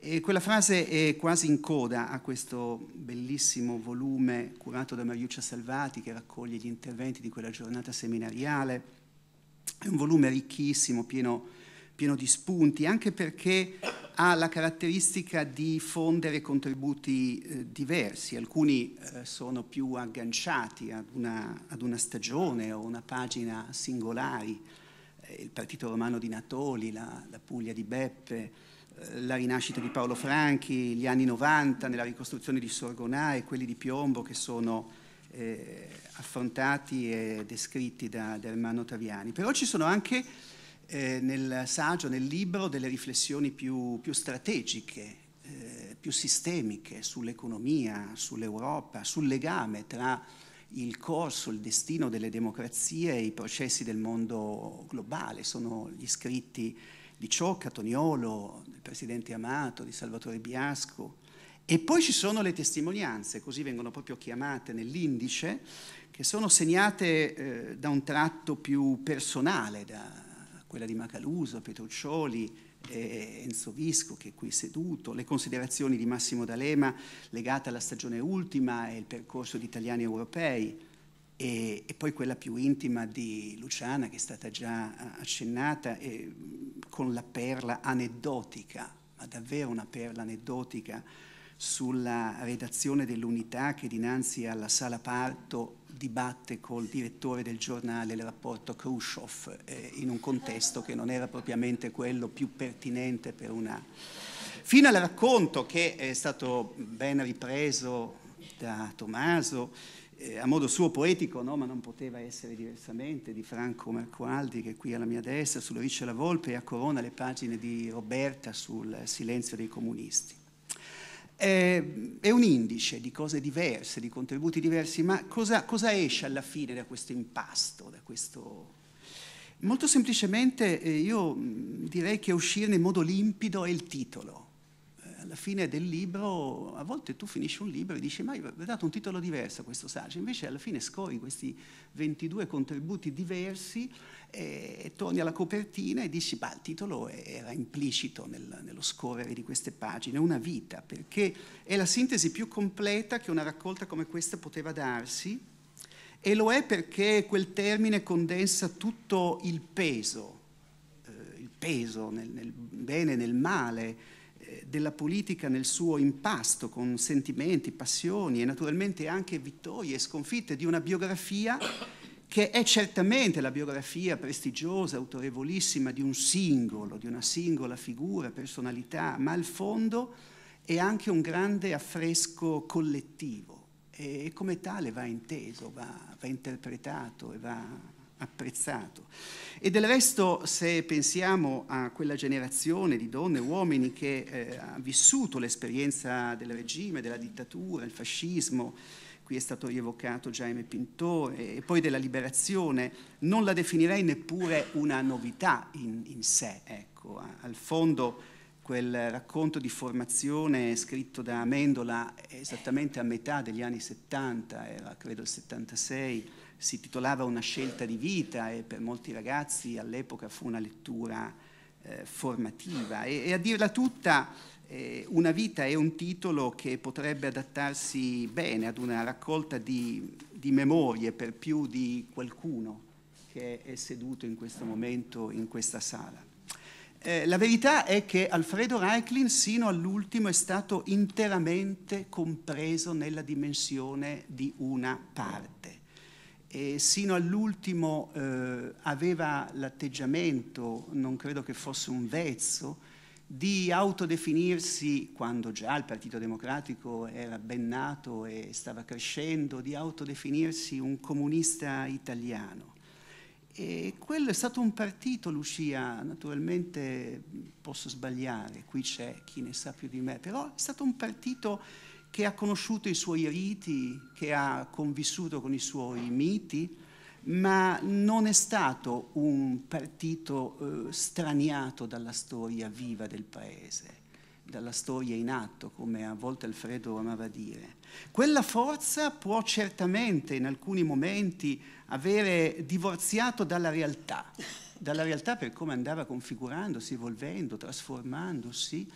E quella frase è quasi in coda a questo bellissimo volume curato da Mariuccia Salvati che raccoglie gli interventi di quella giornata seminariale. È un volume ricchissimo, pieno, pieno di spunti, anche perché ha la caratteristica di fondere contributi eh, diversi, alcuni eh, sono più agganciati ad una, ad una, stagione o una pagina singolari, eh, il Partito Romano di Natoli, la, la Puglia di Beppe, eh, la rinascita di Paolo Franchi, gli anni 90 nella ricostruzione di Sorgonà e quelli di Piombo che sono eh, affrontati e descritti da, da Ermanno Taviani. Però ci sono anche eh, nel saggio, nel libro, delle riflessioni più, più strategiche, eh, più sistemiche sull'economia, sull'Europa, sul legame tra il corso, il destino delle democrazie e i processi del mondo globale. Sono gli scritti di Ciocca, Toniolo, del presidente Amato, di Salvatore Biasco. E poi ci sono le testimonianze, così vengono proprio chiamate nell'indice, che sono segnate eh, da un tratto più personale, da, quella di Macaluso, Petruccioli, eh, Enzo Visco che è qui seduto, le considerazioni di Massimo D'Alema legate alla stagione ultima e il percorso di italiani europei e, e, poi quella più intima di Luciana che è stata già eh, accennata eh, con la perla aneddotica, ma davvero una perla aneddotica sulla redazione dell'unità che dinanzi alla sala parto dibatte col direttore del giornale il rapporto Khrushchev eh, in un contesto che non era propriamente quello più pertinente per una... Fino al racconto che è stato ben ripreso da Tommaso, eh, a modo suo poetico, no? ma non poteva essere diversamente, di Franco Marqualdi, che è qui alla mia destra, sulla Riccia la Volpe, e a Corona le pagine di Roberta sul silenzio dei comunisti. Eh, è un indice di cose diverse, di contributi diversi, ma cosa, cosa esce alla fine da questo impasto, da questo... Molto semplicemente eh, io mm, direi che uscirne in modo limpido è il titolo. Eh, alla fine del libro, a volte tu finisci un libro e dici ma io ho dato un titolo diverso a questo saggio, invece alla fine scori questi 22 contributi diversi e torni alla copertina e dici, bah, il titolo era implicito nel, nello scorrere di queste pagine, una vita, perché è la sintesi più completa che una raccolta come questa poteva darsi e lo è perché quel termine condensa tutto il peso, eh, il peso nel, nel bene e nel male eh, della politica nel suo impasto con sentimenti, passioni e naturalmente anche vittorie e sconfitte di una biografia che è certamente la biografia prestigiosa, autorevolissima di un singolo, di una singola figura, personalità, ma al fondo è anche un grande affresco collettivo e come tale va inteso, va, va interpretato e va apprezzato. E del resto, se pensiamo a quella generazione di donne e uomini che eh, ha vissuto l'esperienza del regime, della dittatura, il fascismo, qui è stato rievocato Jaime Pintore, e poi della liberazione, non la definirei neppure una novità in, in sé. Ecco. Al fondo quel racconto di formazione scritto da Amendola esattamente a metà degli anni 70, era credo il 76, si titolava Una scelta di vita e per molti ragazzi all'epoca fu una lettura eh, formativa e, e a dirla tutta eh, una vita è un titolo che potrebbe adattarsi bene ad una raccolta di, di memorie per più di qualcuno che è seduto in questo momento in questa sala. Eh, la verità è che Alfredo Reichlin sino all'ultimo è stato interamente compreso nella dimensione di una parte. E sino all'ultimo eh, aveva l'atteggiamento, non credo che fosse un vezzo, di autodefinirsi, quando già il Partito Democratico era ben nato e stava crescendo, di autodefinirsi un comunista italiano. E quello è stato un partito, Lucia, naturalmente posso sbagliare, qui c'è chi ne sa più di me, però è stato un partito che ha conosciuto i suoi riti, che ha convissuto con i suoi miti, ma non è stato un partito eh, straniato dalla storia viva del paese, dalla storia in atto, come a volte Alfredo amava dire. Quella forza può certamente in alcuni momenti avere divorziato dalla realtà, dalla realtà per come andava configurandosi, evolvendo, trasformandosi,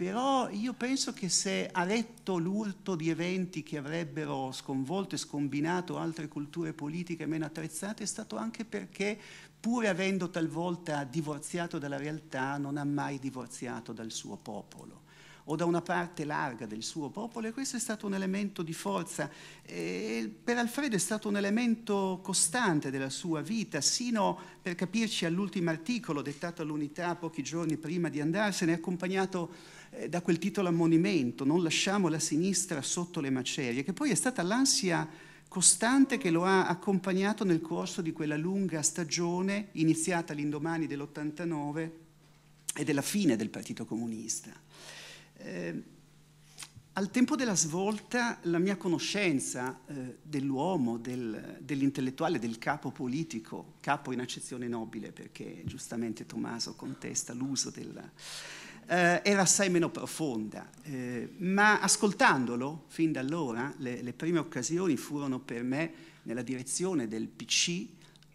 però io penso che se ha letto l'urto di eventi che avrebbero sconvolto e scombinato altre culture politiche meno attrezzate è stato anche perché pur avendo talvolta divorziato dalla realtà non ha mai divorziato dal suo popolo o da una parte larga del suo popolo e questo è stato un elemento di forza. E eh, per Alfredo è stato un elemento costante della sua vita, sino per capirci all'ultimo articolo dettato all'unità pochi giorni prima di andarsene, accompagnato eh, da quel titolo ammonimento, non lasciamo la sinistra sotto le macerie, che poi è stata l'ansia costante che lo ha accompagnato nel corso di quella lunga stagione iniziata l'indomani dell'89 e della fine del Partito Comunista. Eh, al tempo della svolta la mia conoscenza eh, dell'uomo, del, dell'intellettuale, del capo politico, capo in accezione nobile perché giustamente Tommaso contesta l'uso della, eh, era assai meno profonda, eh, ma ascoltandolo fin da allora le, le prime occasioni furono per me nella direzione del PC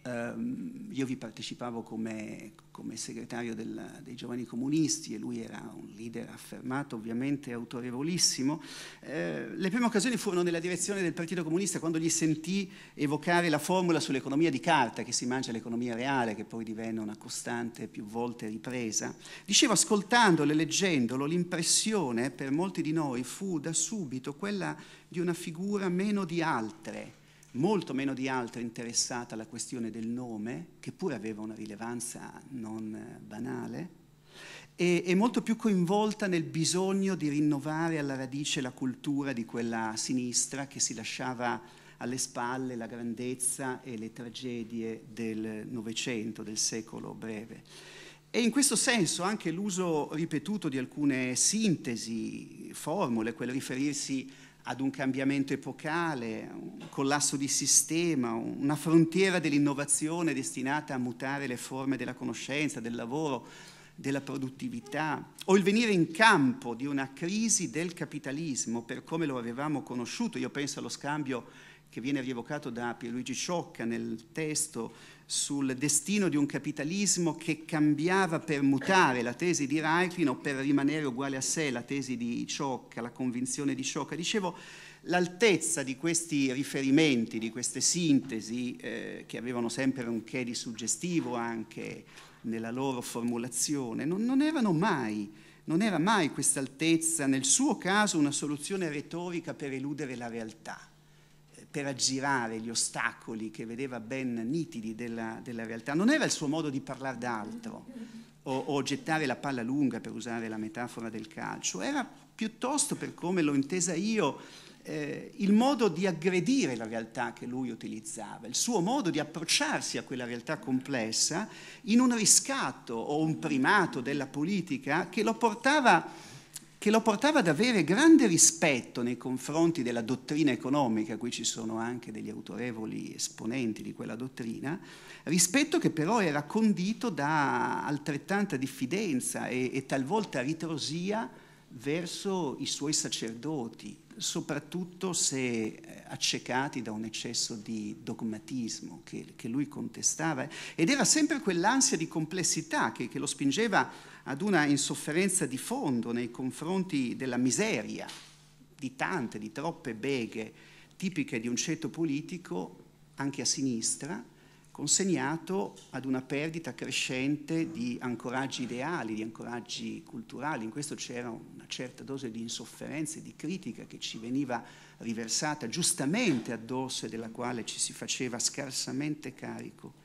ehm, io vi partecipavo come, come segretario del, dei giovani comunisti e lui era un leader affermato, ovviamente autorevolissimo. Eh, le prime occasioni furono nella direzione del Partito Comunista quando gli sentì evocare la formula sull'economia di carta che si mangia l'economia reale, che poi divenne una costante più volte ripresa. Dicevo, ascoltandolo e leggendolo, l'impressione per molti di noi fu da subito quella di una figura meno di altre molto meno di altri interessata alla questione del nome, che pure aveva una rilevanza non eh, banale, e, e molto più coinvolta nel bisogno di rinnovare alla radice la cultura di quella sinistra che si lasciava alle spalle la grandezza e le tragedie del Novecento, del secolo breve. E in questo senso anche l'uso ripetuto di alcune sintesi, formule, quel riferirsi ad un cambiamento epocale, un collasso di sistema, una frontiera dell'innovazione destinata a mutare le forme della conoscenza, del lavoro, della produttività, o il venire in campo di una crisi del capitalismo per come lo avevamo conosciuto. Io penso allo scambio che viene rievocato da Pierluigi Sciocca nel testo sul destino di un capitalismo che cambiava per mutare la tesi di Reichlin o per rimanere uguale a sé, la tesi di Ciocca, la convinzione di Ciocca. Dicevo, l'altezza di questi riferimenti, di queste sintesi, eh, che avevano sempre un che di suggestivo anche nella loro formulazione, non, non erano mai, non era mai questa altezza, nel suo caso, una soluzione retorica per eludere la realtà per aggirare gli ostacoli che vedeva ben nitidi della, della realtà. Non era il suo modo di parlare d'altro o, o gettare la palla lunga, per usare la metafora del calcio, era piuttosto, per come l'ho intesa io, eh, il modo di aggredire la realtà che lui utilizzava, il suo modo di approcciarsi a quella realtà complessa in un riscatto o un primato della politica che lo portava che lo portava ad avere grande rispetto nei confronti della dottrina economica, qui ci sono anche degli autorevoli esponenti di quella dottrina, rispetto che però era condito da altrettanta diffidenza e, e talvolta ritrosia verso i suoi sacerdoti, soprattutto se eh, accecati da un eccesso di dogmatismo che, che lui contestava. Ed era sempre quell'ansia di complessità che, che lo spingeva a ad una insofferenza di fondo nei confronti della miseria di tante, di troppe beghe tipiche di un ceto politico, anche a sinistra, consegnato ad una perdita crescente di ancoraggi ideali, di ancoraggi culturali. In questo c'era una certa dose di insofferenza e di critica che ci veniva riversata giustamente addosso e della quale ci si faceva scarsamente carico.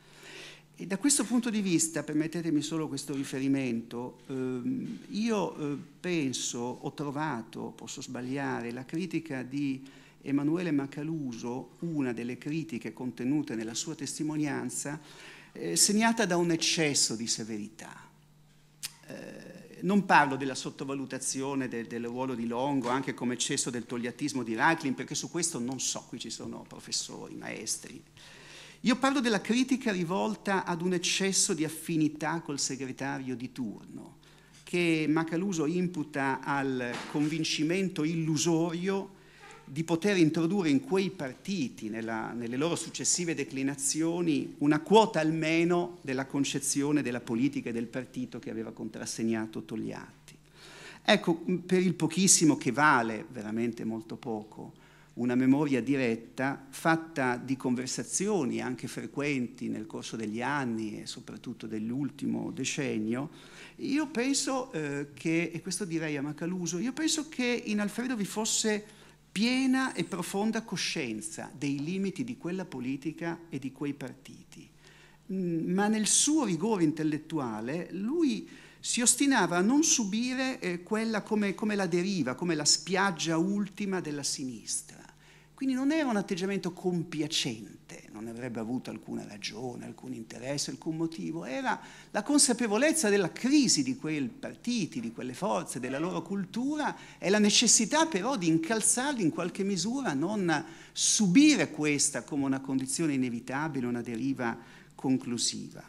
E da questo punto di vista, permettetemi solo questo riferimento, ehm, io eh, penso, ho trovato, posso sbagliare, la critica di Emanuele Macaluso, una delle critiche contenute nella sua testimonianza, eh, segnata da un eccesso di severità. Eh, non parlo della sottovalutazione del, del, ruolo di Longo, anche come eccesso del togliatismo di Racklin, perché su questo non so, qui ci sono professori, maestri, io parlo della critica rivolta ad un eccesso di affinità col segretario di turno, che Macaluso imputa al convincimento illusorio di poter introdurre in quei partiti, nella, nelle loro successive declinazioni, una quota almeno della concezione della politica e del partito che aveva contrassegnato Togliatti. Ecco, per il pochissimo che vale, veramente molto poco, una memoria diretta fatta di conversazioni anche frequenti nel corso degli anni e soprattutto dell'ultimo decennio, io penso eh, che, e questo direi a Macaluso, io penso che in Alfredo vi fosse piena e profonda coscienza dei limiti di quella politica e di quei partiti. Mm, ma nel suo rigore intellettuale lui si ostinava a non subire eh, quella come, come la deriva, come la spiaggia ultima della sinistra. Quindi non era un atteggiamento compiacente, non avrebbe avuto alcuna ragione, alcun interesse, alcun motivo, era la consapevolezza della crisi di quei partiti, di quelle forze, della loro cultura e la necessità però di incalzarli in qualche misura, non subire questa come una condizione inevitabile, una deriva conclusiva.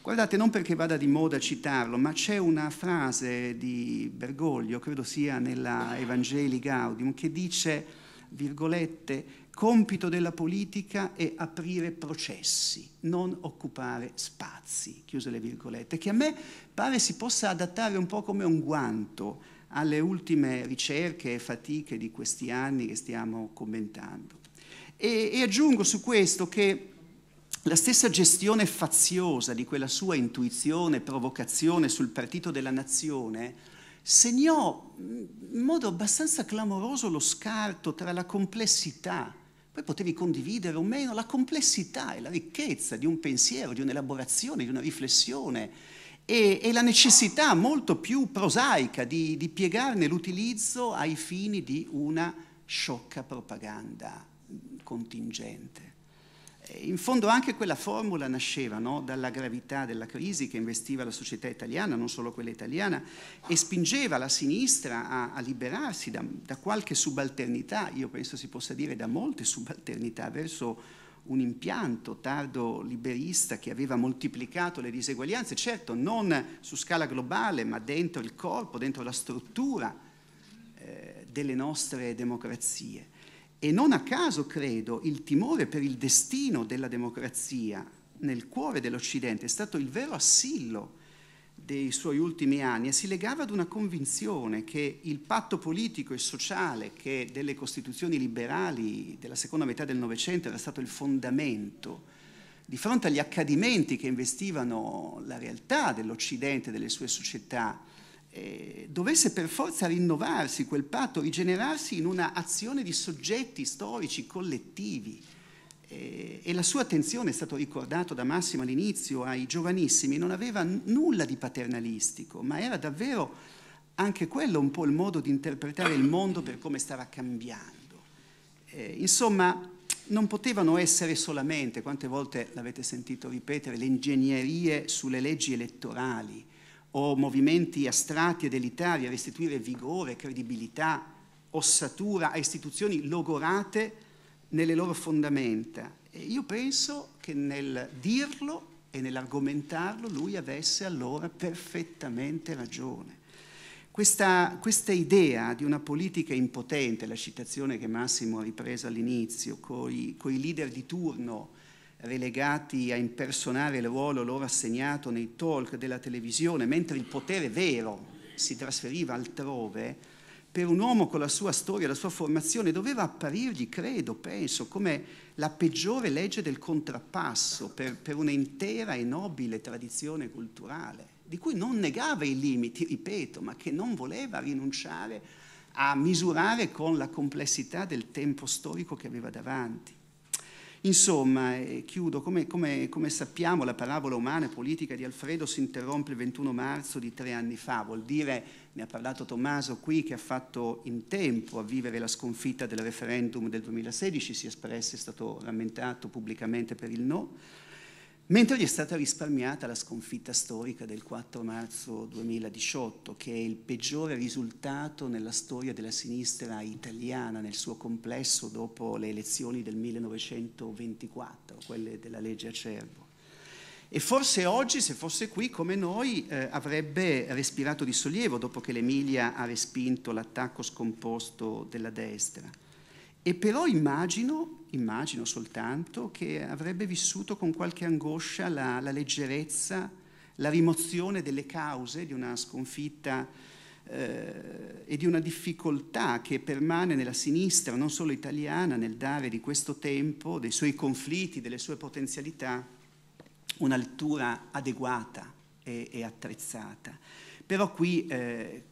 Guardate, non perché vada di moda citarlo, ma c'è una frase di Bergoglio, credo sia nella Evangelii Gaudium, che dice virgolette, compito della politica è aprire processi, non occupare spazi, chiuse le virgolette, che a me pare si possa adattare un po' come un guanto alle ultime ricerche e fatiche di questi anni che stiamo commentando. E, e aggiungo su questo che la stessa gestione faziosa di quella sua intuizione, provocazione sul partito della nazione, segnò in modo abbastanza clamoroso lo scarto tra la complessità, poi potevi condividere o meno la complessità e la ricchezza di un pensiero, di un'elaborazione, di una riflessione e, e la necessità molto più prosaica di, di piegarne l'utilizzo ai fini di una sciocca propaganda contingente in fondo anche quella formula nasceva no? dalla gravità della crisi che investiva la società italiana, non solo quella italiana, e spingeva la sinistra a, a liberarsi da, da, qualche subalternità, io penso si possa dire da molte subalternità, verso un impianto tardo liberista che aveva moltiplicato le diseguaglianze, certo non su scala globale, ma dentro il corpo, dentro la struttura eh, delle nostre democrazie. E non a caso, credo, il timore per il destino della democrazia nel cuore dell'Occidente è stato il vero assillo dei suoi ultimi anni e si legava ad una convinzione che il patto politico e sociale che delle costituzioni liberali della seconda metà del Novecento era stato il fondamento di fronte agli accadimenti che investivano la realtà dell'Occidente, e delle sue società, eh, dovesse per forza rinnovarsi quel patto, rigenerarsi in una azione di soggetti storici, collettivi. Eh, e la sua attenzione, è stato ricordato da Massimo all'inizio, ai giovanissimi, non aveva nulla di paternalistico, ma era davvero anche quello un po' il modo di interpretare il mondo per come stava cambiando. Eh, insomma, non potevano essere solamente, quante volte l'avete sentito ripetere, le ingegnerie sulle leggi elettorali, o movimenti astratti e elitari a restituire vigore, credibilità, ossatura a istituzioni logorate nelle loro fondamenta. E io penso che nel dirlo e nell'argomentarlo lui avesse allora perfettamente ragione. Questa, questa, idea di una politica impotente, la citazione che Massimo ha ripreso all'inizio, con i leader di turno relegati a impersonare il ruolo loro assegnato nei talk della televisione, mentre il potere vero si trasferiva altrove, per un uomo con la sua storia, la sua formazione, doveva apparirgli, credo, penso, come la peggiore legge del contrappasso per, per un'intera e nobile tradizione culturale, di cui non negava i limiti, ripeto, ma che non voleva rinunciare a misurare con la complessità del tempo storico che aveva davanti. Insomma, e eh, chiudo, come, come, come sappiamo la parabola umana e politica di Alfredo si interrompe il 21 marzo di tre anni fa, vuol dire, ne ha parlato Tommaso qui, che ha fatto in tempo a vivere la sconfitta del referendum del 2016, si è espresse, è stato rammentato pubblicamente per il no, mentre gli è stata risparmiata la sconfitta storica del 4 marzo 2018, che è il peggiore risultato nella storia della sinistra italiana nel suo complesso dopo le elezioni del 1924, quelle della legge Acerbo. E forse oggi, se fosse qui come noi, eh, avrebbe respirato di sollievo dopo che l'Emilia ha respinto l'attacco scomposto della destra. E però immagino, immagino soltanto che avrebbe vissuto con qualche angoscia la, la leggerezza, la rimozione delle cause di una sconfitta eh, e di una difficoltà che permane nella sinistra, non solo italiana, nel dare di questo tempo, dei suoi conflitti, delle sue potenzialità, una lettura adeguata e, e attrezzata. Però qui eh,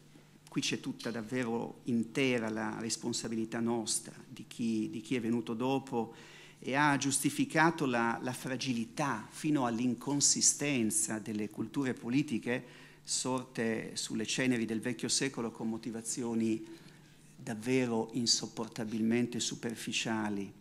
qui c'è tutta davvero intera la responsabilità nostra, di chi, di chi è venuto dopo e ha giustificato la, la fragilità fino all'inconsistenza delle culture politiche sorte sulle ceneri del vecchio secolo con motivazioni davvero insopportabilmente superficiali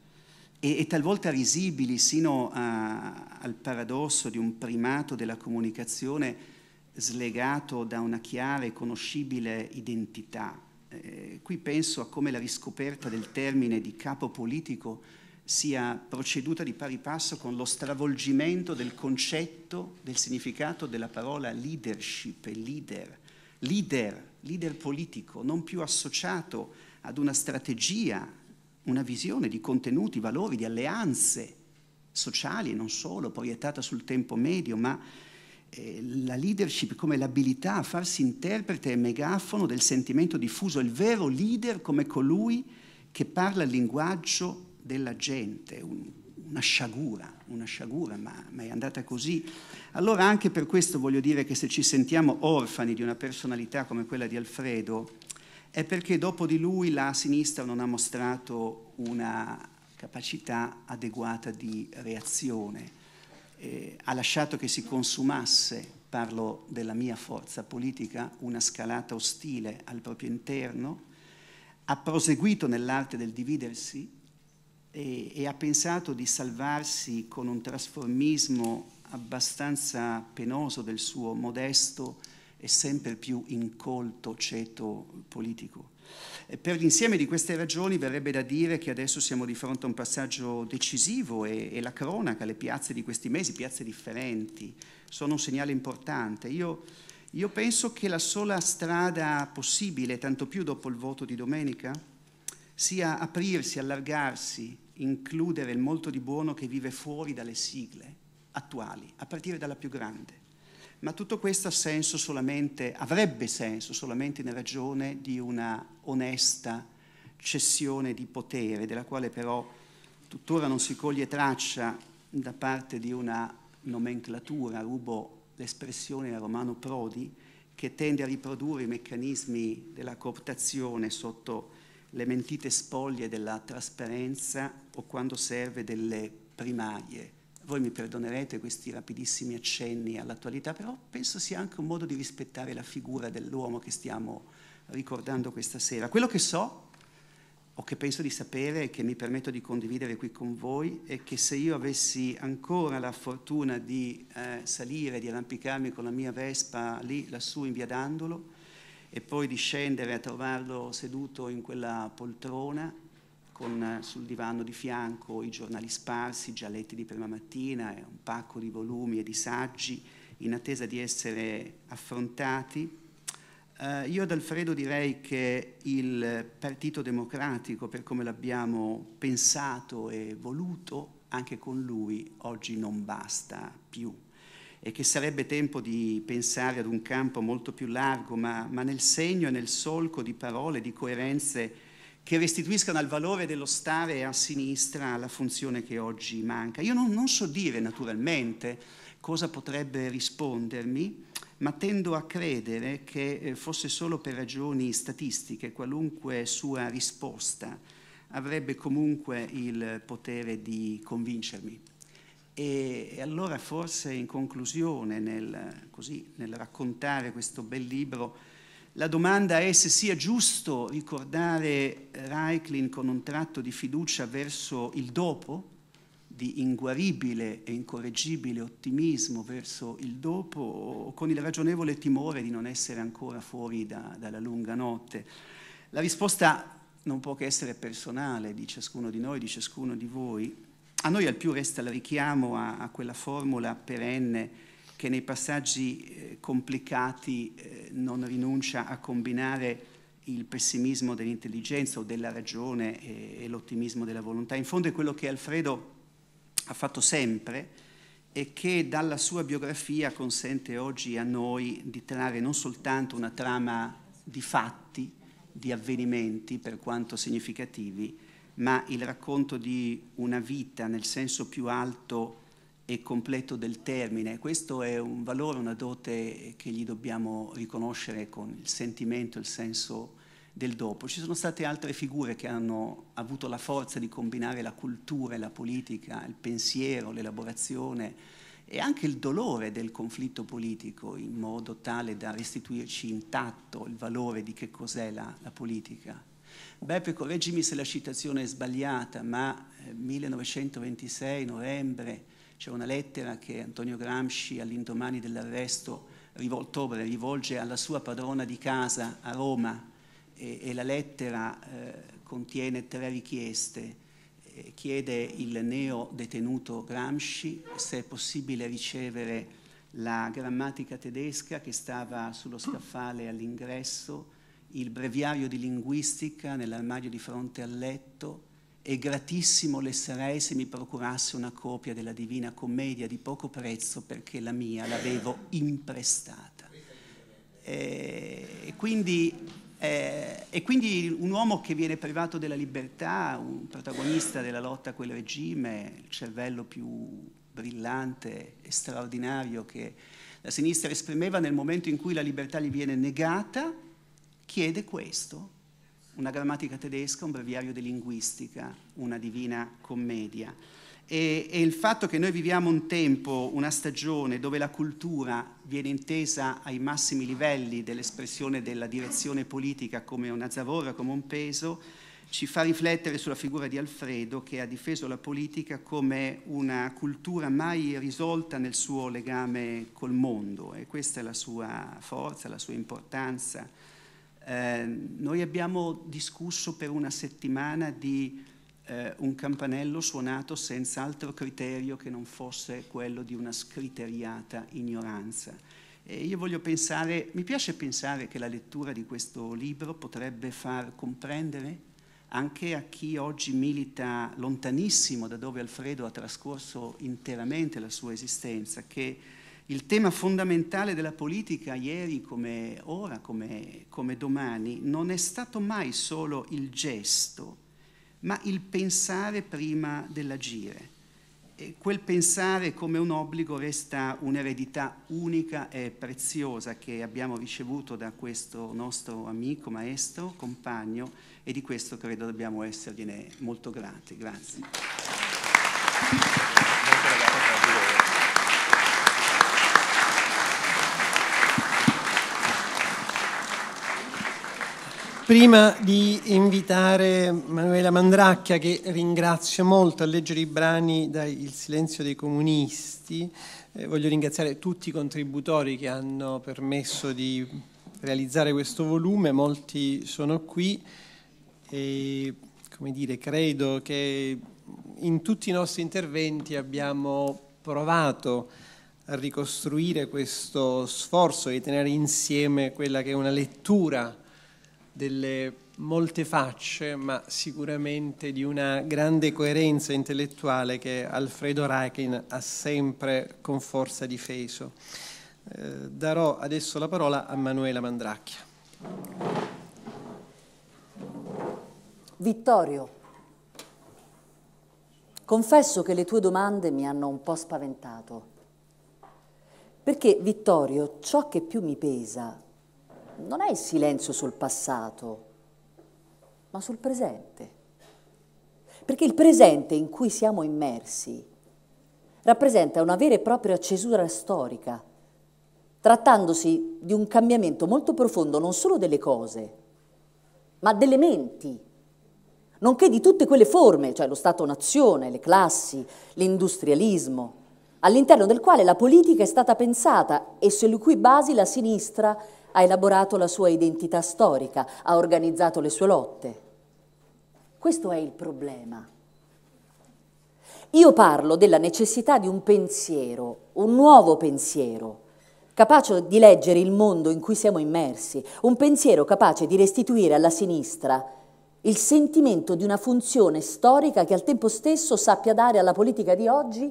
e, e talvolta risibili sino a, al paradosso di un primato della comunicazione slegato da una chiara e conoscibile identità. Eh, qui penso a come la riscoperta del termine di capo politico sia proceduta di pari passo con lo stravolgimento del concetto, del significato della parola leadership leader. Leader, leader politico, non più associato ad una strategia, una visione di contenuti, valori, di alleanze sociali e non solo, proiettata sul tempo medio, ma eh, la leadership come l'abilità a farsi interprete e megafono del sentimento diffuso, il vero leader come colui che parla il linguaggio della gente, un, una sciagura, una sciagura, ma, ma, è andata così. Allora anche per questo voglio dire che se ci sentiamo orfani di una personalità come quella di Alfredo, è perché dopo di lui la sinistra non ha mostrato una capacità adeguata di reazione eh, ha lasciato che si consumasse, parlo della mia forza politica, una scalata ostile al proprio interno, ha proseguito nell'arte del dividersi e, e ha pensato di salvarsi con un trasformismo abbastanza penoso del suo modesto e sempre più incolto ceto politico. Per l'insieme di queste ragioni verrebbe da dire che adesso siamo di fronte a un passaggio decisivo e, e la cronaca, le piazze di questi mesi, piazze differenti, sono un segnale importante. Io, io penso che la sola strada possibile, tanto più dopo il voto di domenica, sia aprirsi, allargarsi, includere il molto di buono che vive fuori dalle sigle attuali, a partire dalla più grande ma tutto questo senso avrebbe senso solamente in ragione di una onesta cessione di potere, della quale però tuttora non si coglie traccia da parte di una nomenclatura, rubo l'espressione a Romano Prodi, che tende a riprodurre i meccanismi della cooptazione sotto le mentite spoglie della trasparenza o quando serve delle primarie voi mi perdonerete questi rapidissimi accenni all'attualità, però penso sia anche un modo di rispettare la figura dell'uomo che stiamo ricordando questa sera. Quello che so o che penso di sapere e che mi permetto di condividere qui con voi è che se io avessi ancora la fortuna di eh, salire, di arrampicarmi con la mia Vespa lì lassù in via Dandolo e poi di scendere a trovarlo seduto in quella poltrona, con eh, sul divano di fianco i giornali sparsi, già letti di prima mattina, un pacco di volumi e di saggi in attesa di essere affrontati. Eh, io ad Alfredo direi che il Partito Democratico, per come l'abbiamo pensato e voluto, anche con lui oggi non basta più e che sarebbe tempo di pensare ad un campo molto più largo, ma, ma nel segno e nel solco di parole, di coerenze che restituiscano al valore dello stare a sinistra la funzione che oggi manca. Io non, non, so dire naturalmente cosa potrebbe rispondermi, ma tendo a credere che eh, fosse solo per ragioni statistiche qualunque sua risposta avrebbe comunque il potere di convincermi. E, e allora forse in conclusione, nel, così, nel raccontare questo bel libro, la domanda è se sia giusto ricordare Reiklin con un tratto di fiducia verso il dopo, di inguaribile e incorreggibile ottimismo verso il dopo, o con il ragionevole timore di non essere ancora fuori da, dalla lunga notte. La risposta non può che essere personale di ciascuno di noi, di ciascuno di voi. A noi al più resta il richiamo a, a quella formula perenne che nei passaggi eh, complicati eh, non rinuncia a combinare il pessimismo dell'intelligenza o della ragione e, eh, e l'ottimismo della volontà. In fondo è quello che Alfredo ha fatto sempre e che dalla sua biografia consente oggi a noi di trarre non soltanto una trama di fatti, di avvenimenti, per quanto significativi, ma il racconto di una vita nel senso più alto e completo del termine. Questo è un valore, una dote che gli dobbiamo riconoscere con il sentimento, il senso del dopo. Ci sono state altre figure che hanno avuto la forza di combinare la cultura e la politica, il pensiero, l'elaborazione e anche il dolore del conflitto politico in modo tale da restituirci intatto il valore di che cos'è la, la politica. Beppe, correggimi se la citazione è sbagliata, ma 1926, eh, novembre, c'è una lettera che Antonio Gramsci all'indomani dell'arresto ottobre rivolge alla sua padrona di casa a Roma e, e la lettera eh, contiene tre richieste. Eh, chiede il neo detenuto Gramsci se è possibile ricevere la grammatica tedesca che stava sullo scaffale all'ingresso, il breviario di linguistica nell'armadio di fronte al letto, e gratissimo le sarei se mi procurasse una copia della Divina Commedia di poco prezzo perché la mia l'avevo imprestata. Eh, e quindi, eh, e quindi un uomo che viene privato della libertà, un protagonista della lotta a quel regime, il cervello più brillante e straordinario che la sinistra esprimeva nel momento in cui la libertà gli viene negata, chiede questo, una grammatica tedesca, un breviario di linguistica, una divina commedia. E, e, il fatto che noi viviamo un tempo, una stagione dove la cultura viene intesa ai massimi livelli dell'espressione della direzione politica come una zavorra, come un peso, ci fa riflettere sulla figura di Alfredo che ha difeso la politica come una cultura mai risolta nel suo legame col mondo e questa è la sua forza, la sua importanza Ehm, noi abbiamo discusso per una settimana di eh, un campanello suonato senza altro criterio che non fosse quello di una scriteriata ignoranza. E io voglio pensare, mi piace pensare che la lettura di questo libro potrebbe far comprendere anche a chi oggi milita lontanissimo da dove Alfredo ha trascorso interamente la sua esistenza, che il tema fondamentale della politica ieri come ora, come, come domani, non è stato mai solo il gesto, ma il pensare prima dell'agire. E quel pensare come un obbligo resta un'eredità unica e preziosa che abbiamo ricevuto da questo nostro amico, maestro, compagno e di questo credo dobbiamo essergliene molto grati. Grazie. prima di invitare Manuela Mandracchia, che ringrazio molto a leggere i brani da Il silenzio dei comunisti, eh, voglio ringraziare tutti i contributori che hanno permesso di realizzare questo volume, molti sono qui e come dire, credo che in tutti i nostri interventi abbiamo provato a ricostruire questo sforzo di tenere insieme quella che è una lettura delle molte facce, ma sicuramente di una grande coerenza intellettuale che Alfredo Reichin ha sempre con forza difeso. Eh, darò adesso la parola a Manuela Mandracchia. Vittorio, confesso che le tue domande mi hanno un po' spaventato, perché Vittorio, ciò che più mi pesa non è il silenzio sul passato, ma sul presente. Perché il presente in cui siamo immersi rappresenta una vera e propria cesura storica, trattandosi di un cambiamento molto profondo non solo delle cose, ma delle menti, nonché di tutte quelle forme, cioè lo Stato-nazione, le classi, l'industrialismo, all'interno del quale la politica è stata pensata e sulle cui basi la sinistra ha elaborato la sua identità storica, ha organizzato le sue lotte. Questo è il problema. Io parlo della necessità di un pensiero, un nuovo pensiero, capace di leggere il mondo in cui siamo immersi, un pensiero capace di restituire alla sinistra il sentimento di una funzione storica che al tempo stesso sappia dare alla politica di oggi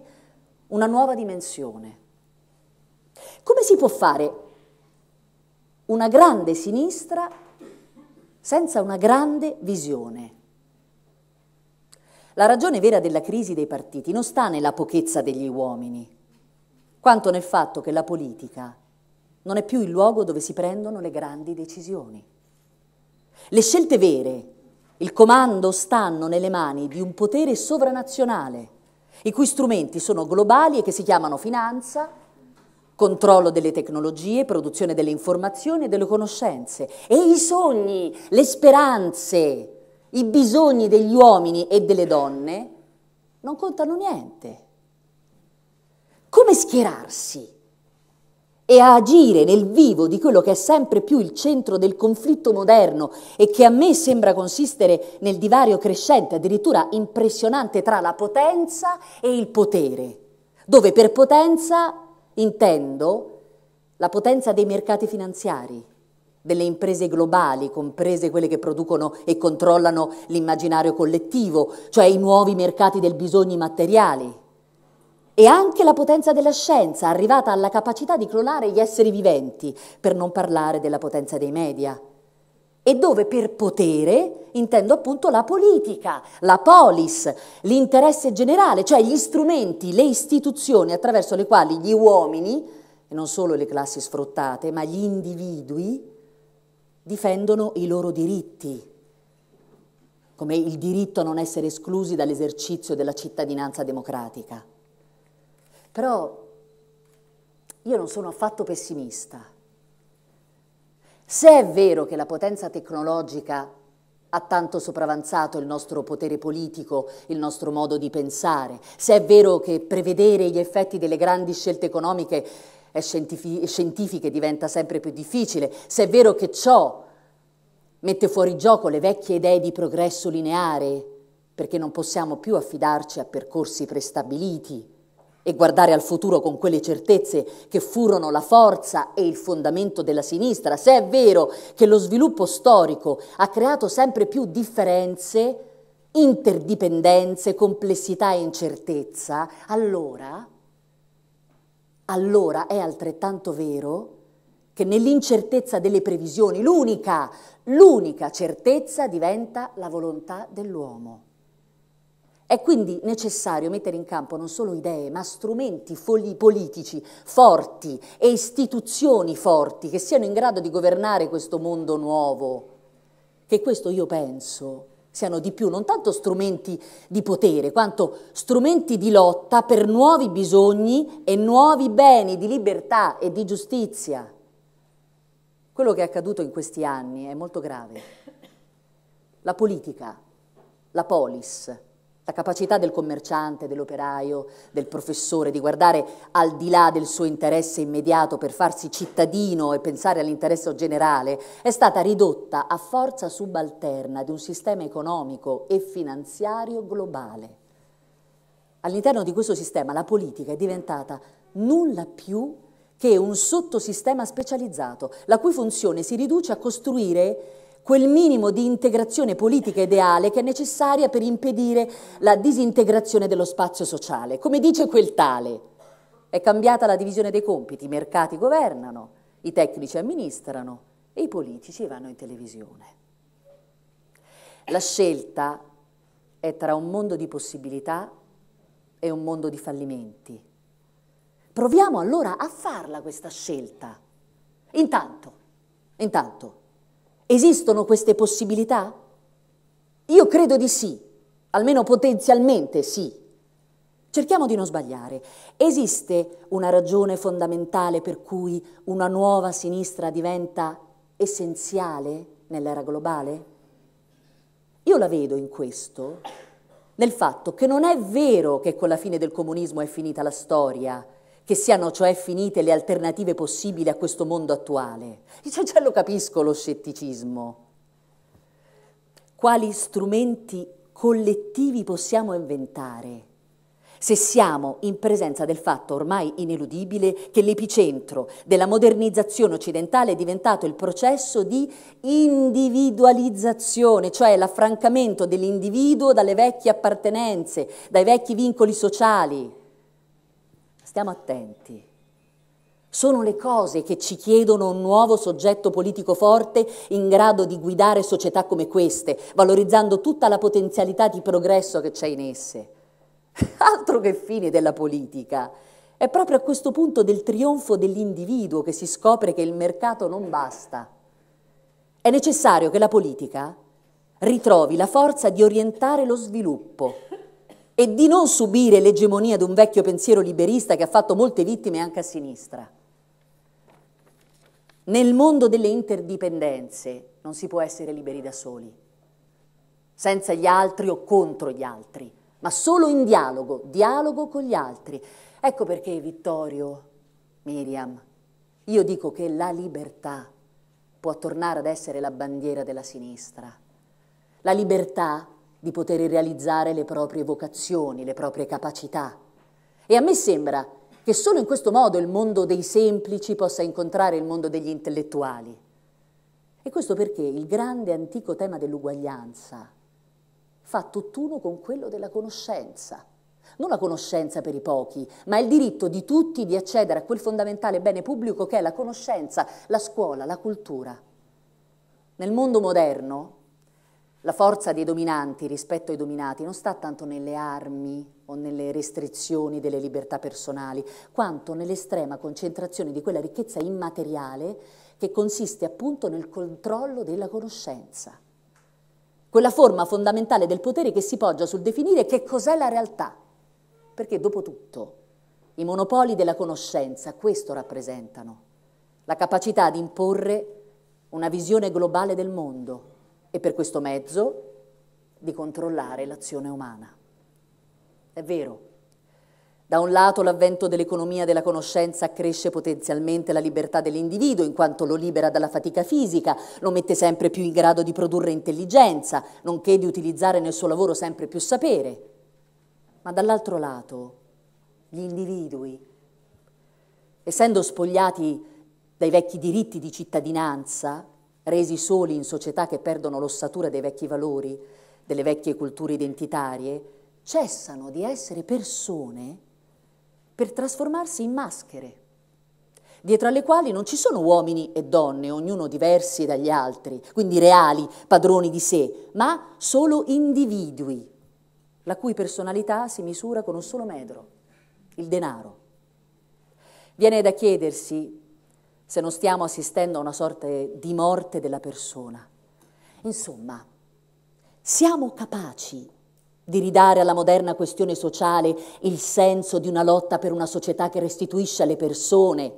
una nuova dimensione. Come si può fare una grande sinistra senza una grande visione. La ragione vera della crisi dei partiti non sta nella pochezza degli uomini, quanto nel fatto che la politica non è più il luogo dove si prendono le grandi decisioni. Le scelte vere, il comando stanno nelle mani di un potere sovranazionale, i cui strumenti sono globali e che si chiamano finanza, controllo delle tecnologie, produzione delle informazioni e delle conoscenze e i sogni, le speranze, i bisogni degli uomini e delle donne non contano niente. Come schierarsi e agire nel vivo di quello che è sempre più il centro del conflitto moderno e che a me sembra consistere nel divario crescente, addirittura impressionante, tra la potenza e il potere, dove per potenza Intendo la potenza dei mercati finanziari, delle imprese globali, comprese quelle che producono e controllano l'immaginario collettivo, cioè i nuovi mercati del bisogno materiali. E anche la potenza della scienza, arrivata alla capacità di clonare gli esseri viventi, per non parlare della potenza dei media e dove per potere intendo appunto la politica, la polis, l'interesse generale, cioè gli strumenti, le istituzioni attraverso le quali gli uomini, e non solo le classi sfruttate, ma gli individui, difendono i loro diritti, come il diritto a non essere esclusi dall'esercizio della cittadinanza democratica. Però io non sono affatto pessimista se è vero che la potenza tecnologica ha tanto sopravanzato il nostro potere politico, il nostro modo di pensare, se è vero che prevedere gli effetti delle grandi scelte economiche e scientifiche diventa sempre più difficile, se è vero che ciò mette fuori gioco le vecchie idee di progresso lineare, perché non possiamo più affidarci a percorsi prestabiliti, e guardare al futuro con quelle certezze che furono la forza e il fondamento della sinistra, se è vero che lo sviluppo storico ha creato sempre più differenze, interdipendenze, complessità e incertezza, allora, allora è altrettanto vero che nell'incertezza delle previsioni l'unica, l'unica certezza diventa la volontà dell'uomo. È quindi necessario mettere in campo non solo idee, ma strumenti politici forti e istituzioni forti che siano in grado di governare questo mondo nuovo. Che questo io penso siano di più non tanto strumenti di potere, quanto strumenti di lotta per nuovi bisogni e nuovi beni di libertà e di giustizia. Quello che è accaduto in questi anni è molto grave. La politica, la polis, la capacità del commerciante, dell'operaio, del professore di guardare al di là del suo interesse immediato per farsi cittadino e pensare all'interesse generale è stata ridotta a forza subalterna di un sistema economico e finanziario globale. All'interno di questo sistema la politica è diventata nulla più che un sottosistema specializzato, la cui funzione si riduce a costruire quel minimo di integrazione politica ideale che è necessaria per impedire la disintegrazione dello spazio sociale. Come dice quel tale, è cambiata la divisione dei compiti, i mercati governano, i tecnici amministrano e i politici vanno in televisione. La scelta è tra un mondo di possibilità e un mondo di fallimenti. Proviamo allora a farla questa scelta. Intanto, intanto Esistono queste possibilità? Io credo di sì, almeno potenzialmente sì. Cerchiamo di non sbagliare. Esiste una ragione fondamentale per cui una nuova sinistra diventa essenziale nell'era globale? Io la vedo in questo, nel fatto che non è vero che con la fine del comunismo è finita la storia che siano cioè finite le alternative possibili a questo mondo attuale. [LAUGHS] Io già lo capisco lo scetticismo. Quali strumenti collettivi possiamo inventare? Se siamo in presenza del fatto ormai ineludibile che l'epicentro della modernizzazione occidentale è diventato il processo di individualizzazione, cioè l'affrancamento dell'individuo dalle vecchie appartenenze, dai vecchi vincoli sociali, Stiamo attenti. Sono le cose che ci chiedono un nuovo soggetto politico forte in grado di guidare società come queste, valorizzando tutta la potenzialità di progresso che c'è in esse. [LAUGHS] Altro che fine della politica. È proprio a questo punto del trionfo dell'individuo che si scopre che il mercato non basta. È necessario che la politica ritrovi la forza di orientare lo sviluppo e di non subire l'egemonia di un vecchio pensiero liberista che ha fatto molte vittime anche a sinistra. Nel mondo delle interdipendenze non si può essere liberi da soli, senza gli altri o contro gli altri, ma solo in dialogo, dialogo con gli altri. Ecco perché Vittorio, Miriam, io dico che la libertà può tornare ad essere la bandiera della sinistra. La libertà di poter realizzare le proprie vocazioni, le proprie capacità. E a me sembra che solo in questo modo il mondo dei semplici possa incontrare il mondo degli intellettuali. E questo perché il grande antico tema dell'uguaglianza fa tutt'uno con quello della conoscenza. Non la conoscenza per i pochi, ma il diritto di tutti di accedere a quel fondamentale bene pubblico che è la conoscenza, la scuola, la cultura. Nel mondo moderno la forza dei dominanti rispetto ai dominati non sta tanto nelle armi o nelle restrizioni delle libertà personali, quanto nell'estrema concentrazione di quella ricchezza immateriale che consiste appunto nel controllo della conoscenza. Quella forma fondamentale del potere che si poggia sul definire che cos'è la realtà. Perché dopo tutto i monopoli della conoscenza questo rappresentano, la capacità di imporre una visione globale del mondo e per questo mezzo di controllare l'azione umana. È vero, da un lato l'avvento dell'economia della conoscenza accresce potenzialmente la libertà dell'individuo in quanto lo libera dalla fatica fisica, lo mette sempre più in grado di produrre intelligenza, nonché di utilizzare nel suo lavoro sempre più sapere. Ma dall'altro lato gli individui, essendo spogliati dai vecchi diritti di cittadinanza, resi soli in società che perdono l'ossatura dei vecchi valori, delle vecchie culture identitarie, cessano di essere persone per trasformarsi in maschere, dietro alle quali non ci sono uomini e donne, ognuno diversi dagli altri, quindi reali, padroni di sé, ma solo individui, la cui personalità si misura con un solo metro, il denaro. Viene da chiedersi se non stiamo assistendo a una sorta di morte della persona. Insomma, siamo capaci di ridare alla moderna questione sociale il senso di una lotta per una società che restituisce alle persone,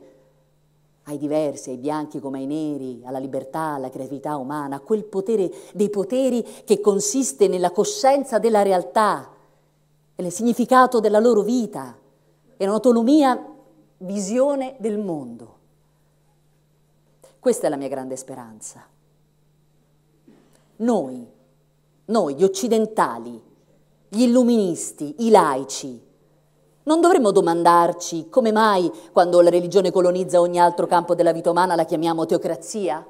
ai diversi, ai bianchi come ai neri, alla libertà, alla creatività umana, a quel potere dei poteri che consiste nella coscienza della realtà, e nel significato della loro vita e un'autonomia, visione del mondo. Questa è la mia grande speranza. Noi, noi, gli occidentali, gli illuministi, i laici, non dovremmo domandarci come mai quando la religione colonizza ogni altro campo della vita umana la chiamiamo teocrazia?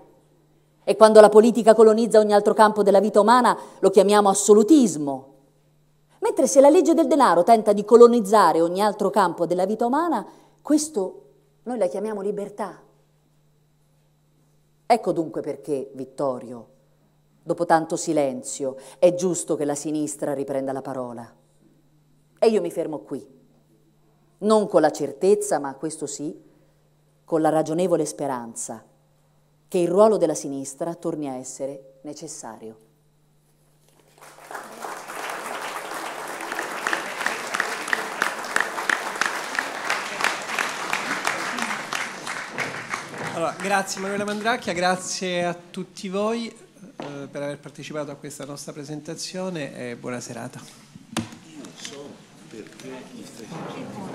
E quando la politica colonizza ogni altro campo della vita umana lo chiamiamo assolutismo? Mentre se la legge del denaro tenta di colonizzare ogni altro campo della vita umana, questo noi la chiamiamo libertà. Ecco dunque perché, Vittorio, dopo tanto silenzio, è giusto che la sinistra riprenda la parola. E io mi fermo qui, non con la certezza, ma questo sì, con la ragionevole speranza che il ruolo della sinistra torni a essere necessario. Allora, grazie Manuela Mandracchia, grazie a tutti voi eh, per aver partecipato a questa nostra presentazione e buona serata. Io so perché